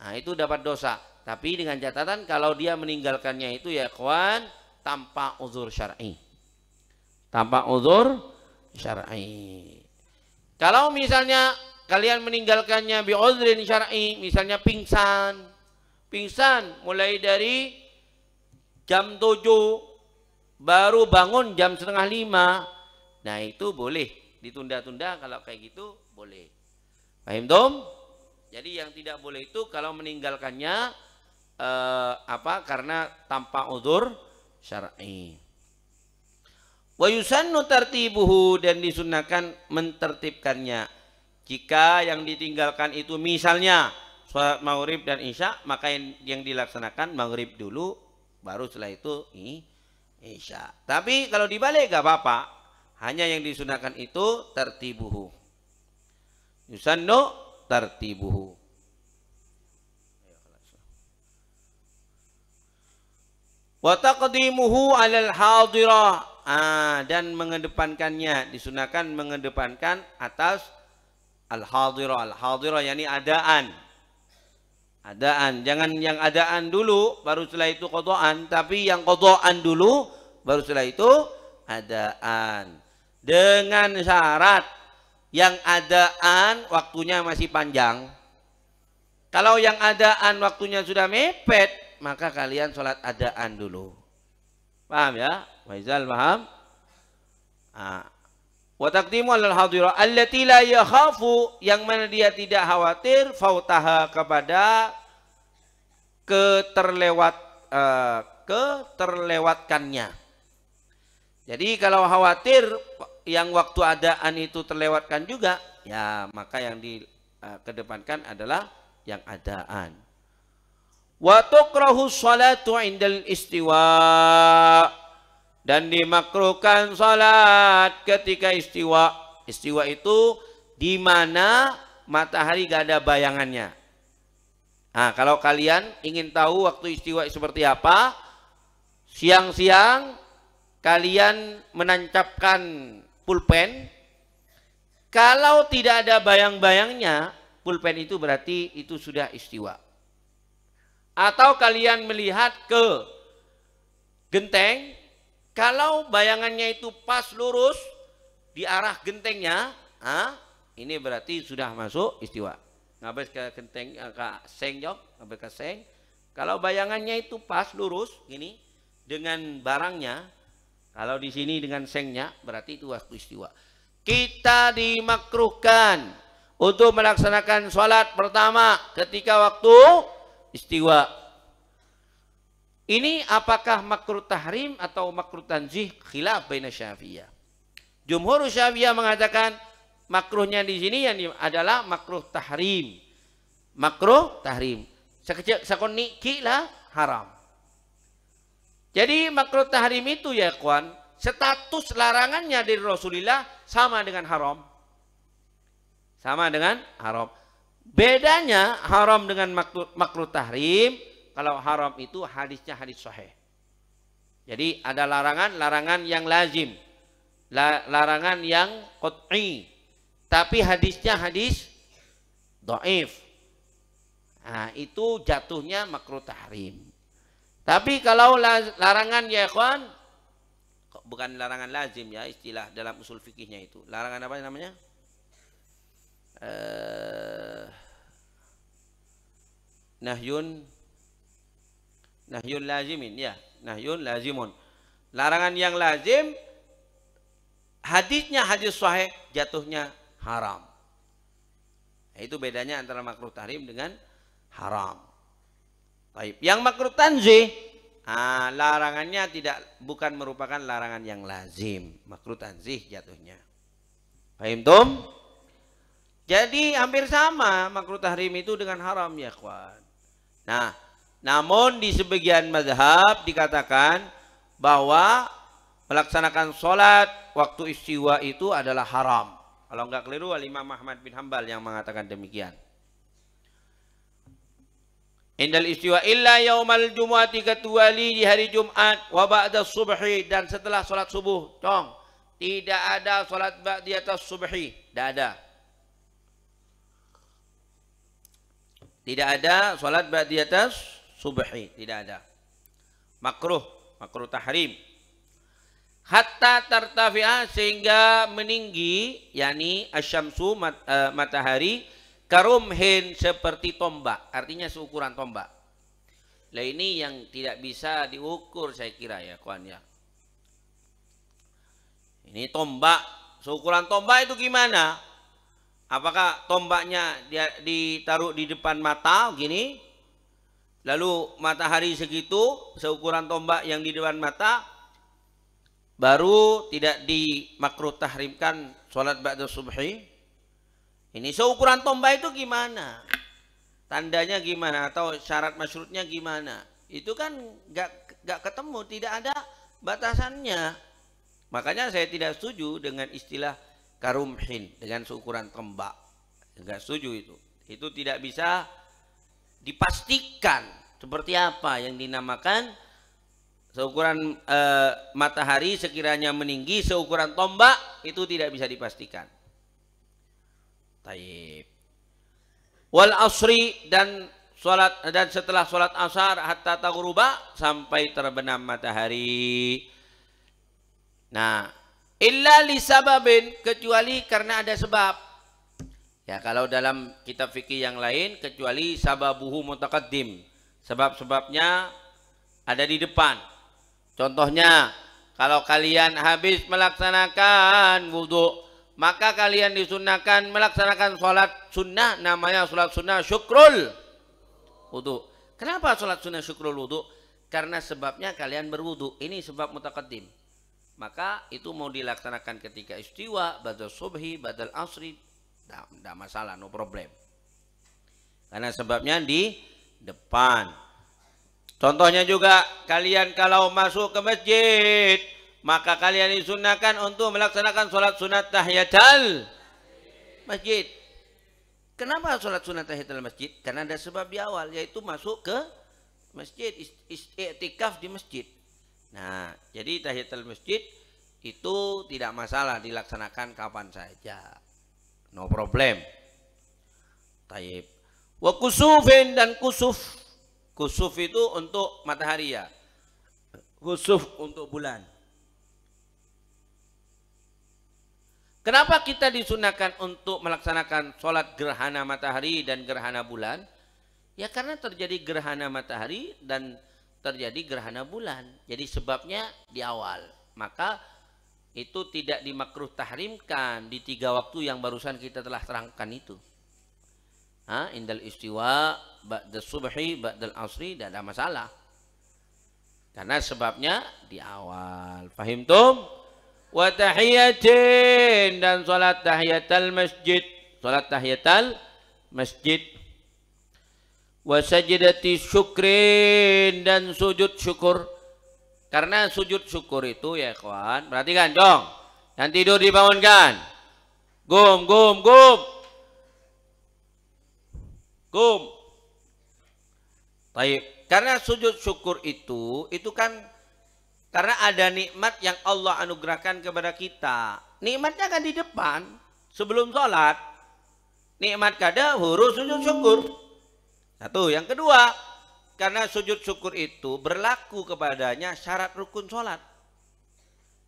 Nah itu dapat dosa. Tapi dengan catatan kalau dia meninggalkannya itu ya kawan tanpa uzur syar'i. Tanpa uzur syar'i. Kalau misalnya kalian meninggalkannya bi uzrin syar'i, misalnya pingsan. Pingsan mulai dari jam 7 baru bangun jam setengah lima nah itu boleh ditunda-tunda kalau kayak gitu boleh paham dom jadi yang tidak boleh itu kalau meninggalkannya eh, apa karena tanpa udur syar'i wa nutarti tartibuhu dan disunahkan mentertibkannya jika yang ditinggalkan itu misalnya sholat maghrib dan isya maka yang, yang dilaksanakan maghrib dulu baru setelah itu ini Isya. Tapi kalau dibalik gak apa-apa. Hanya yang disunahkan itu tertibuhu. Yusannu tertibuhu. Wa taqdimuhu alal hadirah. Ah, dan mengedepankannya disunahkan mengedepankan atas al hadirah al hadirah yakni adaan Adaan, jangan yang adaan dulu baru setelah itu kotoan, tapi yang kotoan dulu baru setelah itu adaan. Dengan syarat yang adaan waktunya masih panjang. Kalau yang adaan waktunya sudah mepet, maka kalian sholat adaan dulu. Paham ya? Faizal paham? Ah, Wa taqdimu alal hadirah allati la yakhafu yang mana dia tidak khawatir fautaha kepada keterlewat uh, keterlewatkannya. Jadi kalau khawatir yang waktu adaan itu terlewatkan juga, ya maka yang dikedepankan eh، uh, adalah yang adaan. Wa tukrahu salatu indal istiwa' dan dimakruhkan salat ketika istiwa. Istiwa itu di mana matahari gak ada bayangannya. Nah, kalau kalian ingin tahu waktu istiwa seperti apa, siang-siang kalian menancapkan pulpen. Kalau tidak ada bayang-bayangnya, pulpen itu berarti itu sudah istiwa. Atau kalian melihat ke genteng kalau bayangannya itu pas lurus di arah gentengnya, ah, ini berarti sudah masuk istiwa. Ngabes ke genteng eh, ke seng jok, ngabes ke seng. Kalau bayangannya itu pas lurus ini dengan barangnya, kalau di sini dengan sengnya berarti itu waktu istiwa. Kita dimakruhkan untuk melaksanakan sholat pertama ketika waktu istiwa ini apakah makruh tahrim atau makruh tanzih khilaf baina Syafi'iyah. Jumhur Syafi'iyah mengatakan makruhnya di sini yang adalah makruh tahrim. Makruh tahrim. Sekecil sakon lah haram. Jadi makruh tahrim itu ya kawan, status larangannya dari Rasulullah sama dengan haram. Sama dengan haram. Bedanya haram dengan makruh tahrim kalau haram itu hadisnya hadis sahih. Jadi ada larangan-larangan yang lazim. La, larangan yang qot'i. Tapi hadisnya hadis do'if. Nah, itu jatuhnya makruh tahrim. Tapi kalau larangan ya ikhwan, bukan larangan lazim ya istilah dalam usul fikihnya itu. Larangan apa namanya? Eh, nahyun Nahyun lazimin ya. Nahyun lazimun. Larangan yang lazim hadisnya hadis sahih jatuhnya haram. Nah, itu bedanya antara makruh tahrim dengan haram. Baik. Yang makruh tanzih ah, larangannya tidak bukan merupakan larangan yang lazim. Makruh tanzih jatuhnya. Paham tum? Jadi hampir sama makruh tahrim itu dengan haram ya kawan. Nah, namun di sebagian mazhab dikatakan bahwa melaksanakan sholat waktu istiwa itu adalah haram. Kalau nggak keliru Imam Ahmad bin Hambal yang mengatakan demikian. Indal istiwa illa yaumal jumu'ati ketuali di hari Jumat wa ba'da subhi dan setelah sholat subuh. cong tidak ada sholat di atas subhi. Tidak ada. Tidak ada sholat di atas subhi tidak ada makruh makruh tahrim hatta tartafi'a sehingga meninggi yakni asyamsu mat, uh, matahari karumhin seperti tombak artinya seukuran tombak lah ini yang tidak bisa diukur saya kira ya kawan ya ini tombak seukuran tombak itu gimana apakah tombaknya dia ditaruh di depan mata gini lalu matahari segitu seukuran tombak yang di depan mata baru tidak dimakruh tahrimkan sholat ba'da subhi ini seukuran tombak itu gimana tandanya gimana atau syarat masyrutnya gimana itu kan nggak nggak ketemu tidak ada batasannya makanya saya tidak setuju dengan istilah karumhin dengan seukuran tombak nggak setuju itu itu tidak bisa dipastikan seperti apa yang dinamakan seukuran e, matahari sekiranya meninggi seukuran tombak itu tidak bisa dipastikan. Taib. Wal asri dan salat dan setelah sholat asar hatta taghruba sampai terbenam matahari. Nah, illa li sababin kecuali karena ada sebab. Ya, kalau dalam kitab fikih yang lain kecuali sababuhu mutaqaddim. Sebab-sebabnya ada di depan. Contohnya, kalau kalian habis melaksanakan wudhu, maka kalian disunahkan melaksanakan sholat sunnah, namanya sholat sunnah syukrul wudhu. Kenapa sholat sunnah syukrul wudhu? Karena sebabnya kalian berwudhu. Ini sebab mutakadim. Maka itu mau dilaksanakan ketika istiwa, badal subhi, badal asri, tidak masalah, no problem. Karena sebabnya di depan. Contohnya juga kalian kalau masuk ke masjid, maka kalian disunahkan untuk melaksanakan sholat sunat tahiyatul masjid. Kenapa sholat sunat tahiyatul masjid? Karena ada sebab di awal, yaitu masuk ke masjid, istikaf di masjid. Nah, jadi tahiyatul masjid itu tidak masalah dilaksanakan kapan saja. No problem. Taib. Wa kusufin dan kusuf. Kusuf itu untuk matahari ya. Kusuf untuk bulan. Kenapa kita disunahkan untuk melaksanakan sholat gerhana matahari dan gerhana bulan? Ya karena terjadi gerhana matahari dan terjadi gerhana bulan. Jadi sebabnya di awal. Maka itu tidak dimakruh tahrimkan di tiga waktu yang barusan kita telah terangkan itu. Ha, indal istiwa, ba'da subhi, ba'da asri, tidak ada masalah. Karena sebabnya di awal. Fahim tum? Wa tahiyatin dan salat tahiyatal masjid. Salat tahiyatal masjid. Wa sajdati syukrin dan sujud syukur. Karena sujud syukur itu ya kawan, perhatikan jong. Yang tidur dibangunkan. Gum, gum, gum. Gum. Baik. Karena sujud syukur itu, itu kan karena ada nikmat yang Allah anugerahkan kepada kita. Nikmatnya kan di depan, sebelum sholat. Nikmat kada huruf sujud syukur. Satu. Yang kedua, karena sujud syukur itu berlaku kepadanya syarat rukun sholat.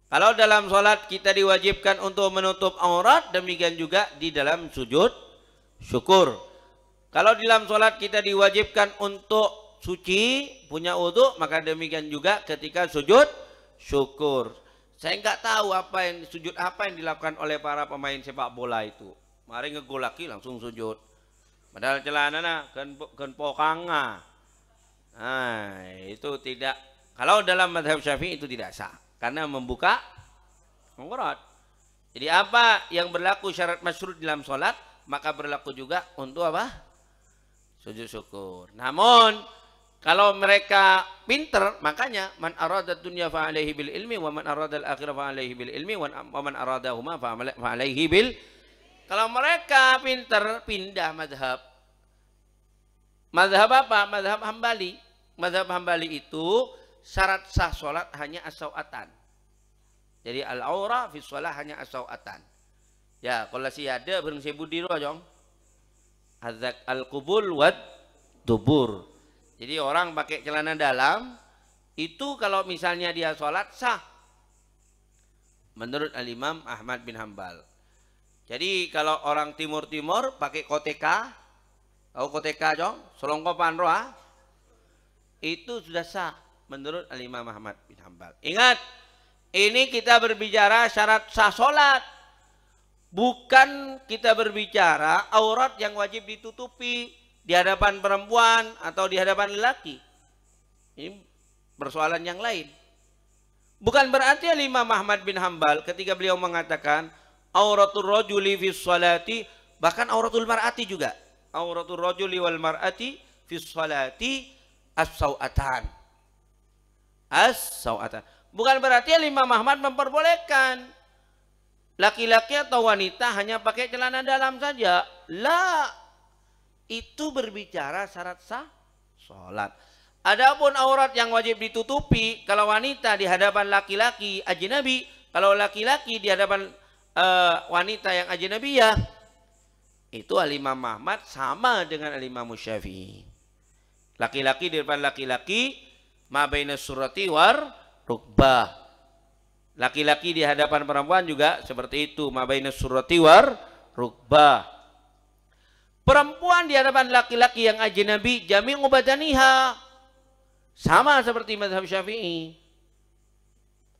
Kalau dalam sholat kita diwajibkan untuk menutup aurat, demikian juga di dalam sujud syukur. Kalau di dalam sholat kita diwajibkan untuk suci, punya wudhu, maka demikian juga ketika sujud syukur. Saya nggak tahu apa yang sujud apa yang dilakukan oleh para pemain sepak bola itu. Mari ngegolaki langsung sujud. Padahal celana nah, kan kan pokangah. Nah, itu tidak kalau dalam madhab syafi'i itu tidak sah karena membuka aurat. Jadi apa yang berlaku syarat masyruh dalam sholat maka berlaku juga untuk apa? Sujud syukur. Namun kalau mereka pinter makanya man arada dunya fa'alaihi bil ilmi wa man arada al akhirah fa'alaihi bil ilmi wa man arada huma fa'alaihi bil kalau mereka pinter pindah madhab madhab apa? madhab hambali Madhab Hambali itu syarat sah sholat hanya asawatan. Jadi al-aura fi sholat hanya asawatan. Ya, kalau si ada bareng si budi jong. Azak al-kubul wad dubur. Jadi orang pakai celana dalam itu kalau misalnya dia sholat sah. Menurut al-imam Ahmad bin Hambal. Jadi kalau orang timur-timur pakai koteka, tahu koteka jong, selongkopan roh, itu sudah sah menurut alimah Muhammad bin Hambal. Ingat, ini kita berbicara syarat sah solat. Bukan kita berbicara aurat yang wajib ditutupi di hadapan perempuan atau di hadapan lelaki. Ini persoalan yang lain. Bukan berarti alimah Muhammad bin Hambal ketika beliau mengatakan auratul rajuli fi sholati, bahkan auratul mar'ati juga. Auratul rajuli wal mar'ati fi sholati, as-sawatan. As-sawatan. Bukan berarti lima muhammad memperbolehkan laki-laki atau wanita hanya pakai celana dalam saja. La itu berbicara syarat sah salat. Adapun aurat yang wajib ditutupi kalau wanita di hadapan laki-laki ajnabi, kalau laki-laki di hadapan uh, wanita yang ajnabiyah itu alimah muhammad sama dengan alimah Syafi'i. Laki-laki di depan laki-laki, mabaina surati war rukbah. Laki-laki di hadapan perempuan juga seperti itu, mabaina surati war rukbah. Perempuan di hadapan laki-laki yang ajnabi ubatan ubadaniha. Sama seperti mazhab Syafi'i.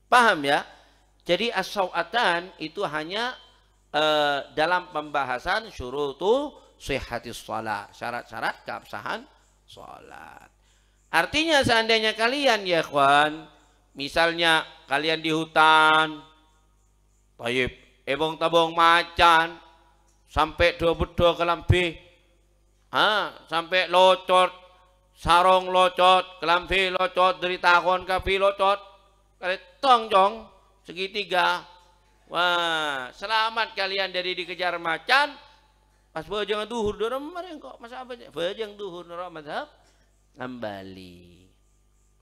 Paham ya? Jadi as-sawatan itu hanya eh, dalam pembahasan syurutu sehati shalah, syarat-syarat keabsahan sholat. Artinya seandainya kalian ya kawan, misalnya kalian di hutan, tayyib, ebong tabong macan, sampai dua bedo kelambi, ha, sampai locot, sarong locot, kelambi locot, dari takon kapi locot, kalian tong jong, segitiga, wah selamat kalian dari dikejar macan, Pas bajang duhur dorong mereng kok masa apa? Bajang duhur dorong madhab Hambali.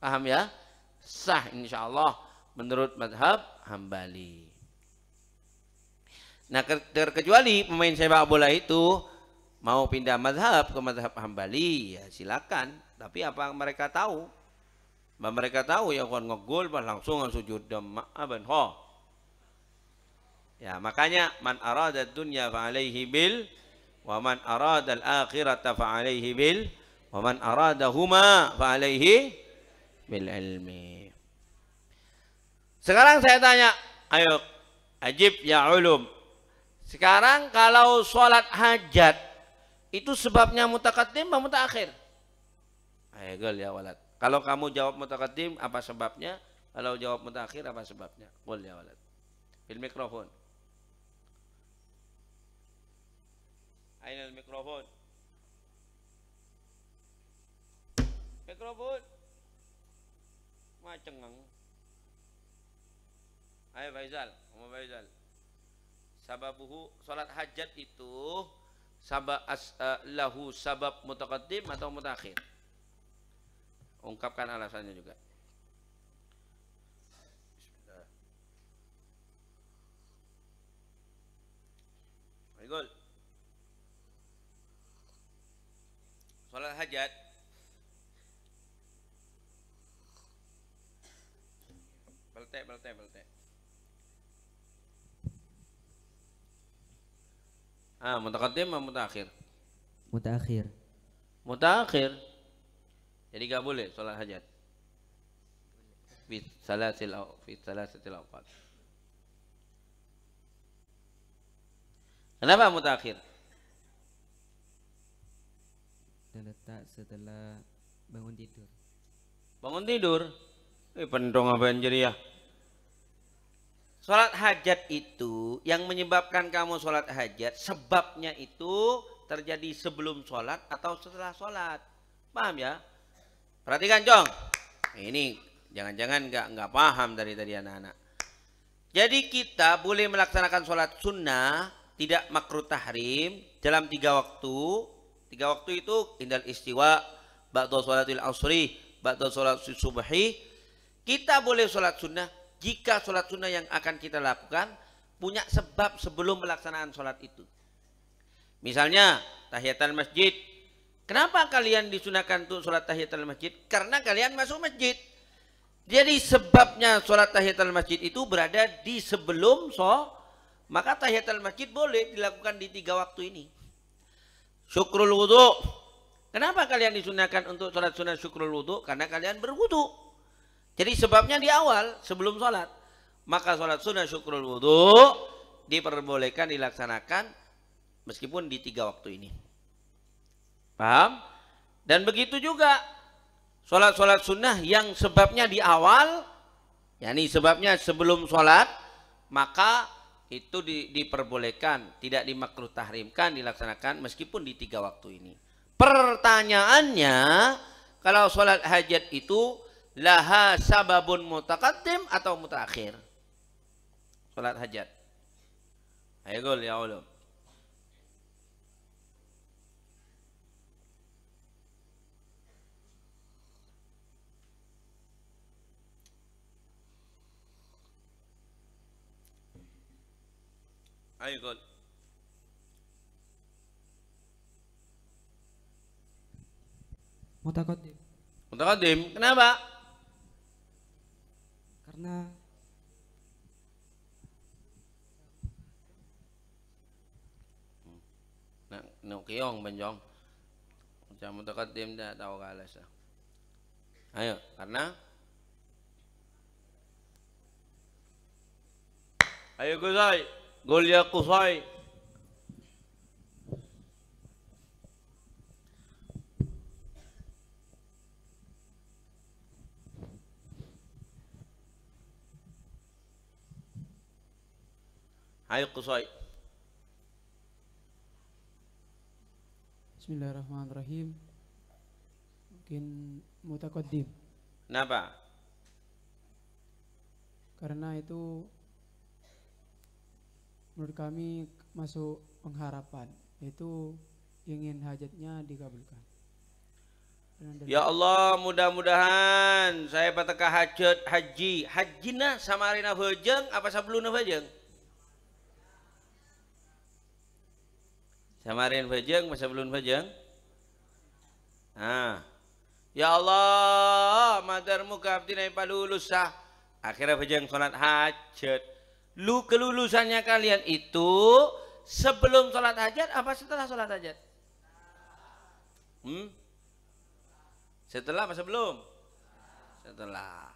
Paham ya? Sah insya Allah menurut madhab Hambali. Nah terkecuali pemain sepak bola itu mau pindah madhab ke madhab Hambali ya silakan. Tapi apa mereka tahu? Bah mereka tahu ya kon ngegol bah langsung sujud mak aban ho. Ya makanya man arada dunya fa alaihi bil waman arad al akhirat fa alaihi bil waman aradahuma fa bil ilmi. Sekarang saya tanya, ayo ajib ya ulum. Sekarang kalau sholat hajat itu sebabnya mutakatim atau mutakhir? Ayo ya walad. Kalau kamu jawab mutakatim apa sebabnya? Kalau jawab mutakhir apa sebabnya? Gol ya walad. Bil mikrofon. أين mikrofon, mikrofon, macam cengeng Ayo Faizal, Om Faizal. Sababuhu salat hajat itu sabab as, uh, lahu sabab mutaqaddim atau mutakhir? Ungkapkan alasannya juga. Bismillah. Baiklah. sholat hajat beltek beltek beltek ah mutaqaddim atau mutakhir mutakhir mutakhir jadi gak boleh sholat hajat fit salasil fit salasatil awqat kenapa mutakhir terletak setelah bangun tidur. Bangun tidur? Eh, pendong apa yang ya? Sholat hajat itu yang menyebabkan kamu sholat hajat sebabnya itu terjadi sebelum sholat atau setelah sholat. Paham ya? Perhatikan Jong. Ini jangan-jangan nggak nggak paham dari tadi anak-anak. Jadi kita boleh melaksanakan sholat sunnah tidak makruh tahrim dalam tiga waktu Tiga waktu itu indal istiwa, ba'da sholatil asri, ba'da sholat subhi. Kita boleh sholat sunnah jika sholat sunnah yang akan kita lakukan punya sebab sebelum pelaksanaan sholat itu. Misalnya tahiyatul masjid. Kenapa kalian disunahkan untuk sholat tahiyatul masjid? Karena kalian masuk masjid. Jadi sebabnya sholat tahiyatul masjid itu berada di sebelum so, maka tahiyatul masjid boleh dilakukan di tiga waktu ini syukrul wudhu. Kenapa kalian disunahkan untuk sholat sunnah syukrul wudhu? Karena kalian berwudhu. Jadi sebabnya di awal sebelum sholat. Maka sholat sunnah syukrul wudhu diperbolehkan dilaksanakan meskipun di tiga waktu ini. Paham? Dan begitu juga sholat-sholat sunnah yang sebabnya di awal, yakni sebabnya sebelum sholat, maka itu di, diperbolehkan, tidak dimakruh tahrimkan dilaksanakan meskipun di tiga waktu ini. Pertanyaannya, kalau sholat hajat itu laha sababun mutakatim atau mutakhir Sholat hajat. Ayo ya Allah. أيضا Mutakadim. Mutakadim, kenapa? Karena Nak nukiong benjong. Macam mutakadim dah tahu kalas Ayo, karena Ayo Gusai. Gol ya qusay, هاي qusay. Bismillahirrahmanirrahim. Mungkin mutakodim. Kenapa? Karena itu menurut kami masuk pengharapan yaitu ingin hajatnya dikabulkan. Ya Allah, mudah-mudahan saya pateka hajat haji. Hajina sama Arina Hojeng apa sebelumnya Hojeng? Sama Arina Hojeng masa belum Hojeng? Ah. Ya Allah, madarmu kabdi naik padulus sah. Akhirnya Hojeng sholat hajat. Lu kelulusannya kalian itu sebelum sholat hajat apa setelah sholat hajat? Hmm? Setelah apa sebelum? Setelah.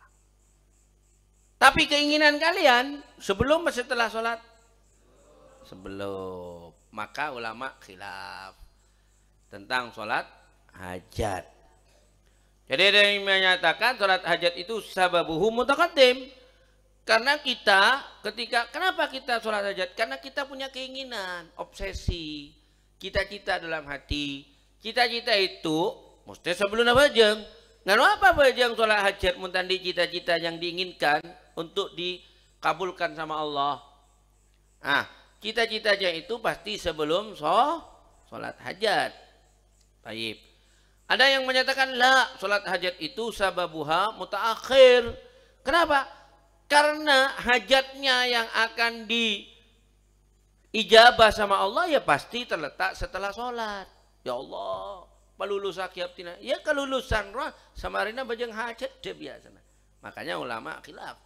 Tapi keinginan kalian sebelum atau setelah sholat? Sebelum. Maka ulama khilaf tentang sholat hajat. Jadi ada yang menyatakan sholat hajat itu sababuhu mutaqaddim. Karena kita ketika kenapa kita sholat hajat? Karena kita punya keinginan, obsesi, cita-cita dalam hati. Cita-cita itu mesti sebelum apa jeng? Nganu apa bajang sholat hajat muntandi cita-cita yang diinginkan untuk dikabulkan sama Allah. Ah, cita-citanya itu pasti sebelum sholat hajat. Baik. Ada yang menyatakan la sholat hajat itu sababuha mutaakhir. Kenapa? Karena hajatnya yang akan diijabah sama Allah ya pasti terletak setelah sholat. Ya Allah, pelulus tina Ya kelulusan roh samarina bajeng hajat dia biasa. Makanya ulama khilaf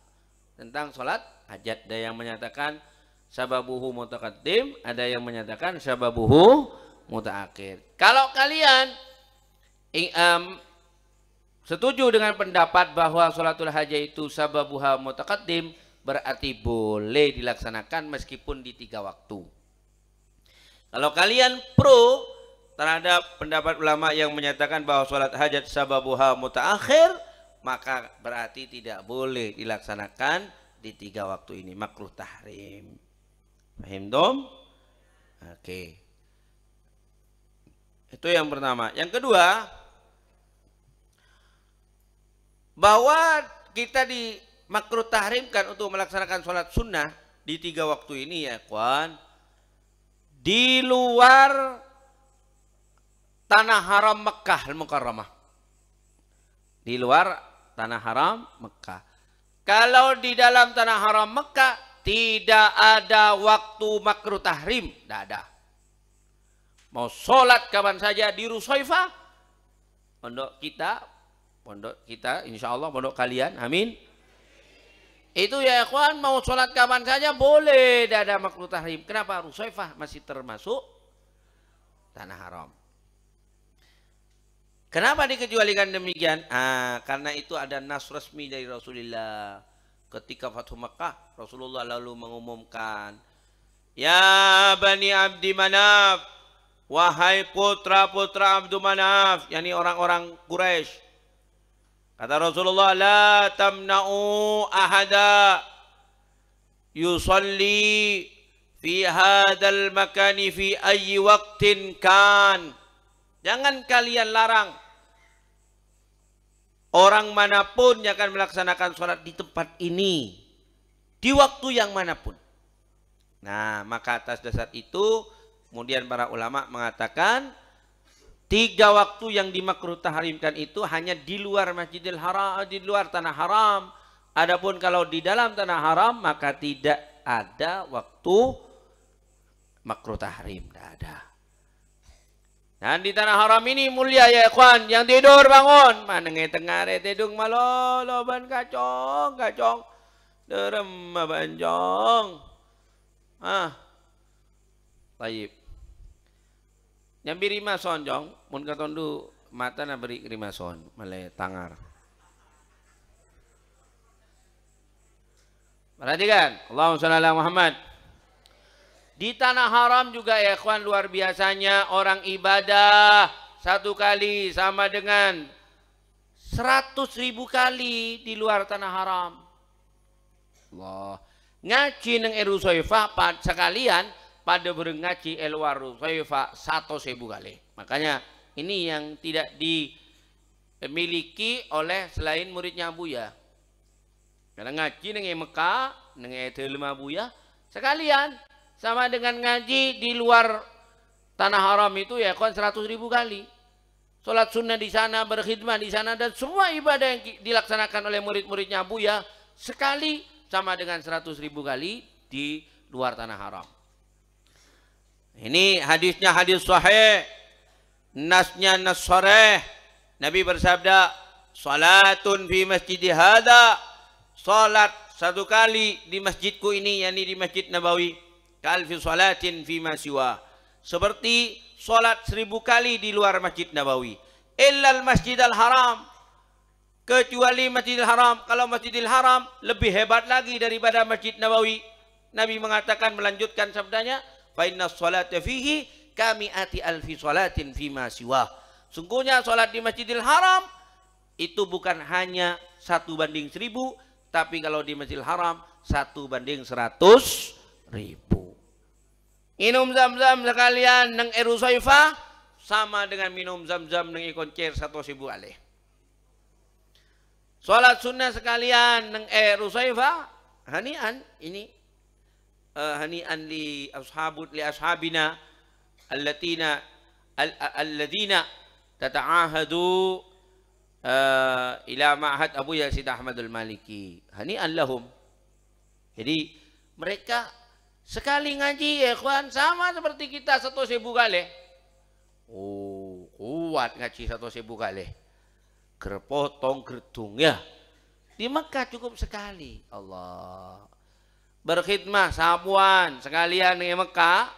tentang sholat hajat. Ada yang menyatakan sababuhu mutaqaddim, ada yang menyatakan sababuhu mutaakhir. Kalau kalian um, setuju dengan pendapat bahwa sholatul hajah itu sababuha mutaqaddim berarti boleh dilaksanakan meskipun di tiga waktu. Kalau kalian pro terhadap pendapat ulama yang menyatakan bahwa sholat hajat sababuha mutaakhir, maka berarti tidak boleh dilaksanakan di tiga waktu ini makruh tahrim. Paham dom? Oke. Okay. Itu yang pertama. Yang kedua, bahwa kita di makruh tahrimkan untuk melaksanakan sholat sunnah di tiga waktu ini ya kawan di luar tanah haram Mekah Al-Mukarramah di luar tanah haram Mekah kalau di dalam tanah haram Mekah tidak ada waktu makruh tahrim tidak ada mau sholat kapan saja di Rusoifah untuk kita pondok kita insya Allah pondok kalian amin itu ya ikhwan mau sholat kapan saja boleh tidak ada makruh tahrim kenapa Rusaifah masih termasuk tanah haram kenapa dikecualikan demikian ah, karena itu ada nas resmi dari Rasulullah ketika Fathu Mekah, Rasulullah lalu mengumumkan Ya Bani Abdi Manaf Wahai putra-putra Abdu Manaf yakni orang-orang Quraisy Kata Rasulullah, La tamna'u ahada yusalli fi hadal makani fi ayyi waktin kan. Jangan kalian larang orang manapun yang akan melaksanakan sholat di tempat ini. Di waktu yang manapun. Nah, maka atas dasar itu, kemudian para ulama mengatakan, Tiga waktu yang dimakruh tahrimkan itu hanya di luar Masjidil Haram, di luar tanah haram. Adapun kalau di dalam tanah haram maka tidak ada waktu makruh tahrim, tidak ada. Dan di tanah haram ini mulia ya ikhwan, yang tidur bangun. mana Manenge tengah re tidung malo loban kacong, kacong. Derem banjong. Ah. Baik nyambi rima son jong mun katondu mata na beri rima son male tangar perhatikan Allahumma sholli ala Muhammad di tanah haram juga ya kawan luar biasanya orang ibadah satu kali sama dengan seratus ribu kali di luar tanah haram Allah ngaji neng erusoifa sekalian pada berengaci elwaru soifa satu sebu kali makanya ini yang tidak dimiliki oleh selain muridnya Buya karena ngaji dengan Mekah dengan Edelma Buya sekalian sama dengan ngaji di luar tanah haram itu ya kon seratus ribu kali Sholat sunnah di sana, berkhidmat di sana, dan semua ibadah yang dilaksanakan oleh murid-muridnya Buya sekali sama dengan seratus ribu kali di luar tanah haram. Ini hadisnya hadis sahih. Nasnya nas sahih. Nabi bersabda, "Salatun fi masjid hadza." Salat satu kali di masjidku ini, yakni di Masjid Nabawi. fi salatin fi masiwa. Seperti salat seribu kali di luar Masjid Nabawi. masjid al Haram. Kecuali masjid al Haram, kalau masjid al Haram lebih hebat lagi daripada Masjid Nabawi. Nabi mengatakan melanjutkan sabdanya, fa inna salata fihi kami ati alfi salatin fima siwah. Sungguhnya salat di Masjidil Haram itu bukan hanya satu banding seribu, tapi kalau di Masjidil Haram satu banding seratus ribu. Minum zam-zam sekalian neng eru soifa sama dengan minum zam-zam neng ikon cair satu ribu alih. Salat sunnah sekalian neng eru soifa hanian ini Eh, hani'an li ashabut li ashabina allatina alladina tata'ahadu eh, ila ma'had Abu Yazid Ahmadul Maliki hani'an lahum jadi mereka sekali ngaji ya ikhwan sama seperti kita satu ribu kali oh kuat ngaji satu ribu kali gerpotong gerdung ya di Mekah cukup sekali Allah berkhidmah sapuan sekalian di Mekah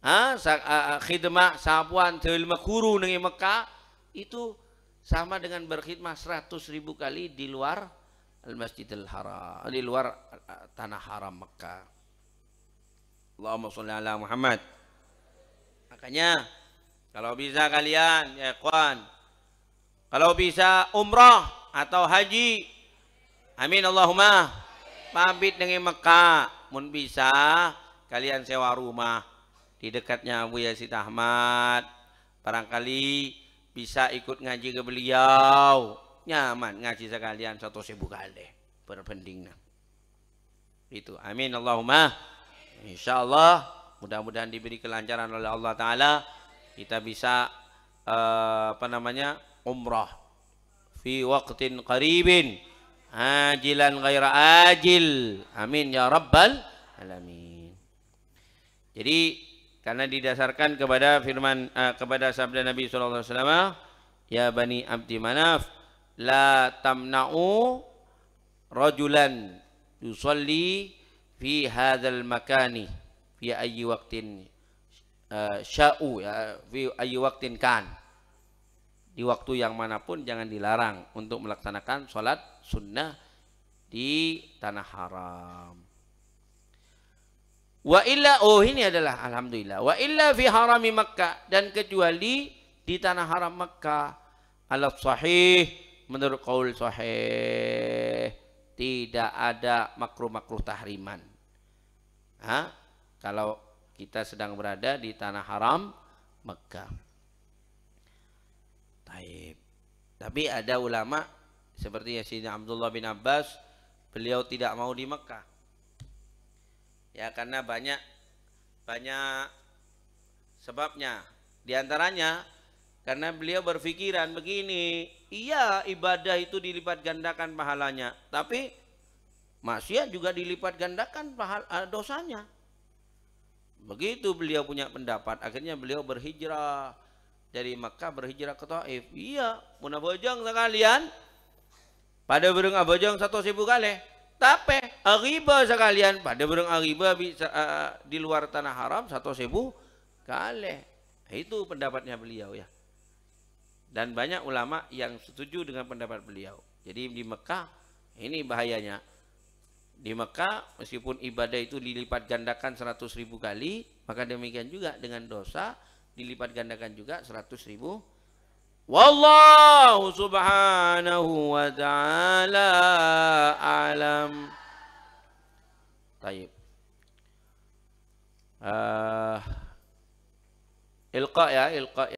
ha sa, uh, khidmah sapuan teul guru di Mekah itu sama dengan berkhidmah 100.000 ribu kali di luar al Masjidil Haram di luar tanah haram Mekah Allahumma sholli ala Muhammad makanya kalau bisa kalian ya ikhwan kalau bisa umrah atau haji amin Allahumma pamit dengan Mekah mun bisa kalian sewa rumah di dekatnya Abu Sid Ahmad barangkali bisa ikut ngaji ke beliau nyaman ngaji sekalian satu sibuk kali berbandingnya itu amin Allahumma insyaallah mudah-mudahan diberi kelancaran oleh Allah taala kita bisa uh, apa namanya umrah fi waqtin qaribin ajilan ghaira ajil. Amin ya rabbal alamin. Jadi karena didasarkan kepada firman uh, kepada sabda Nabi sallallahu alaihi wasallam, ya bani Abdi Manaf la tamna'u rajulan yusalli fi hadzal makani fi ayyi waqtin uh, sya'u ya fi ayyi waqtin kan di waktu yang manapun jangan dilarang untuk melaksanakan sholat sunnah di tanah haram. Wa illa oh ini adalah alhamdulillah. Wa illa fi harami Makkah dan kecuali di tanah haram Makkah alat sahih menurut kaul sahih tidak ada makruh-makruh tahriman. Ha? Kalau kita sedang berada di tanah haram Mekah. Taib. Tapi ada ulama seperti Sayyidina Abdullah bin Abbas beliau tidak mau di Mekah ya karena banyak banyak sebabnya diantaranya karena beliau berpikiran begini iya ibadah itu dilipat gandakan pahalanya tapi maksiat juga dilipat gandakan pahala, eh, dosanya begitu beliau punya pendapat akhirnya beliau berhijrah dari Mekah berhijrah ke Taif iya munafojong sekalian pada burung abojong satu ribu kali. Tapi riba sekalian pada burung riba bisa, uh, eh, eh, di luar tanah haram satu ribu kali. Itu pendapatnya beliau ya. Dan banyak ulama yang setuju dengan pendapat beliau. Jadi di Mekah ini bahayanya. Di Mekah meskipun ibadah itu dilipat gandakan seratus ribu kali, maka demikian juga dengan dosa dilipat gandakan juga seratus ribu والله سبحانه وتعالى أعلم طيب آه إلقاء يا إلقاء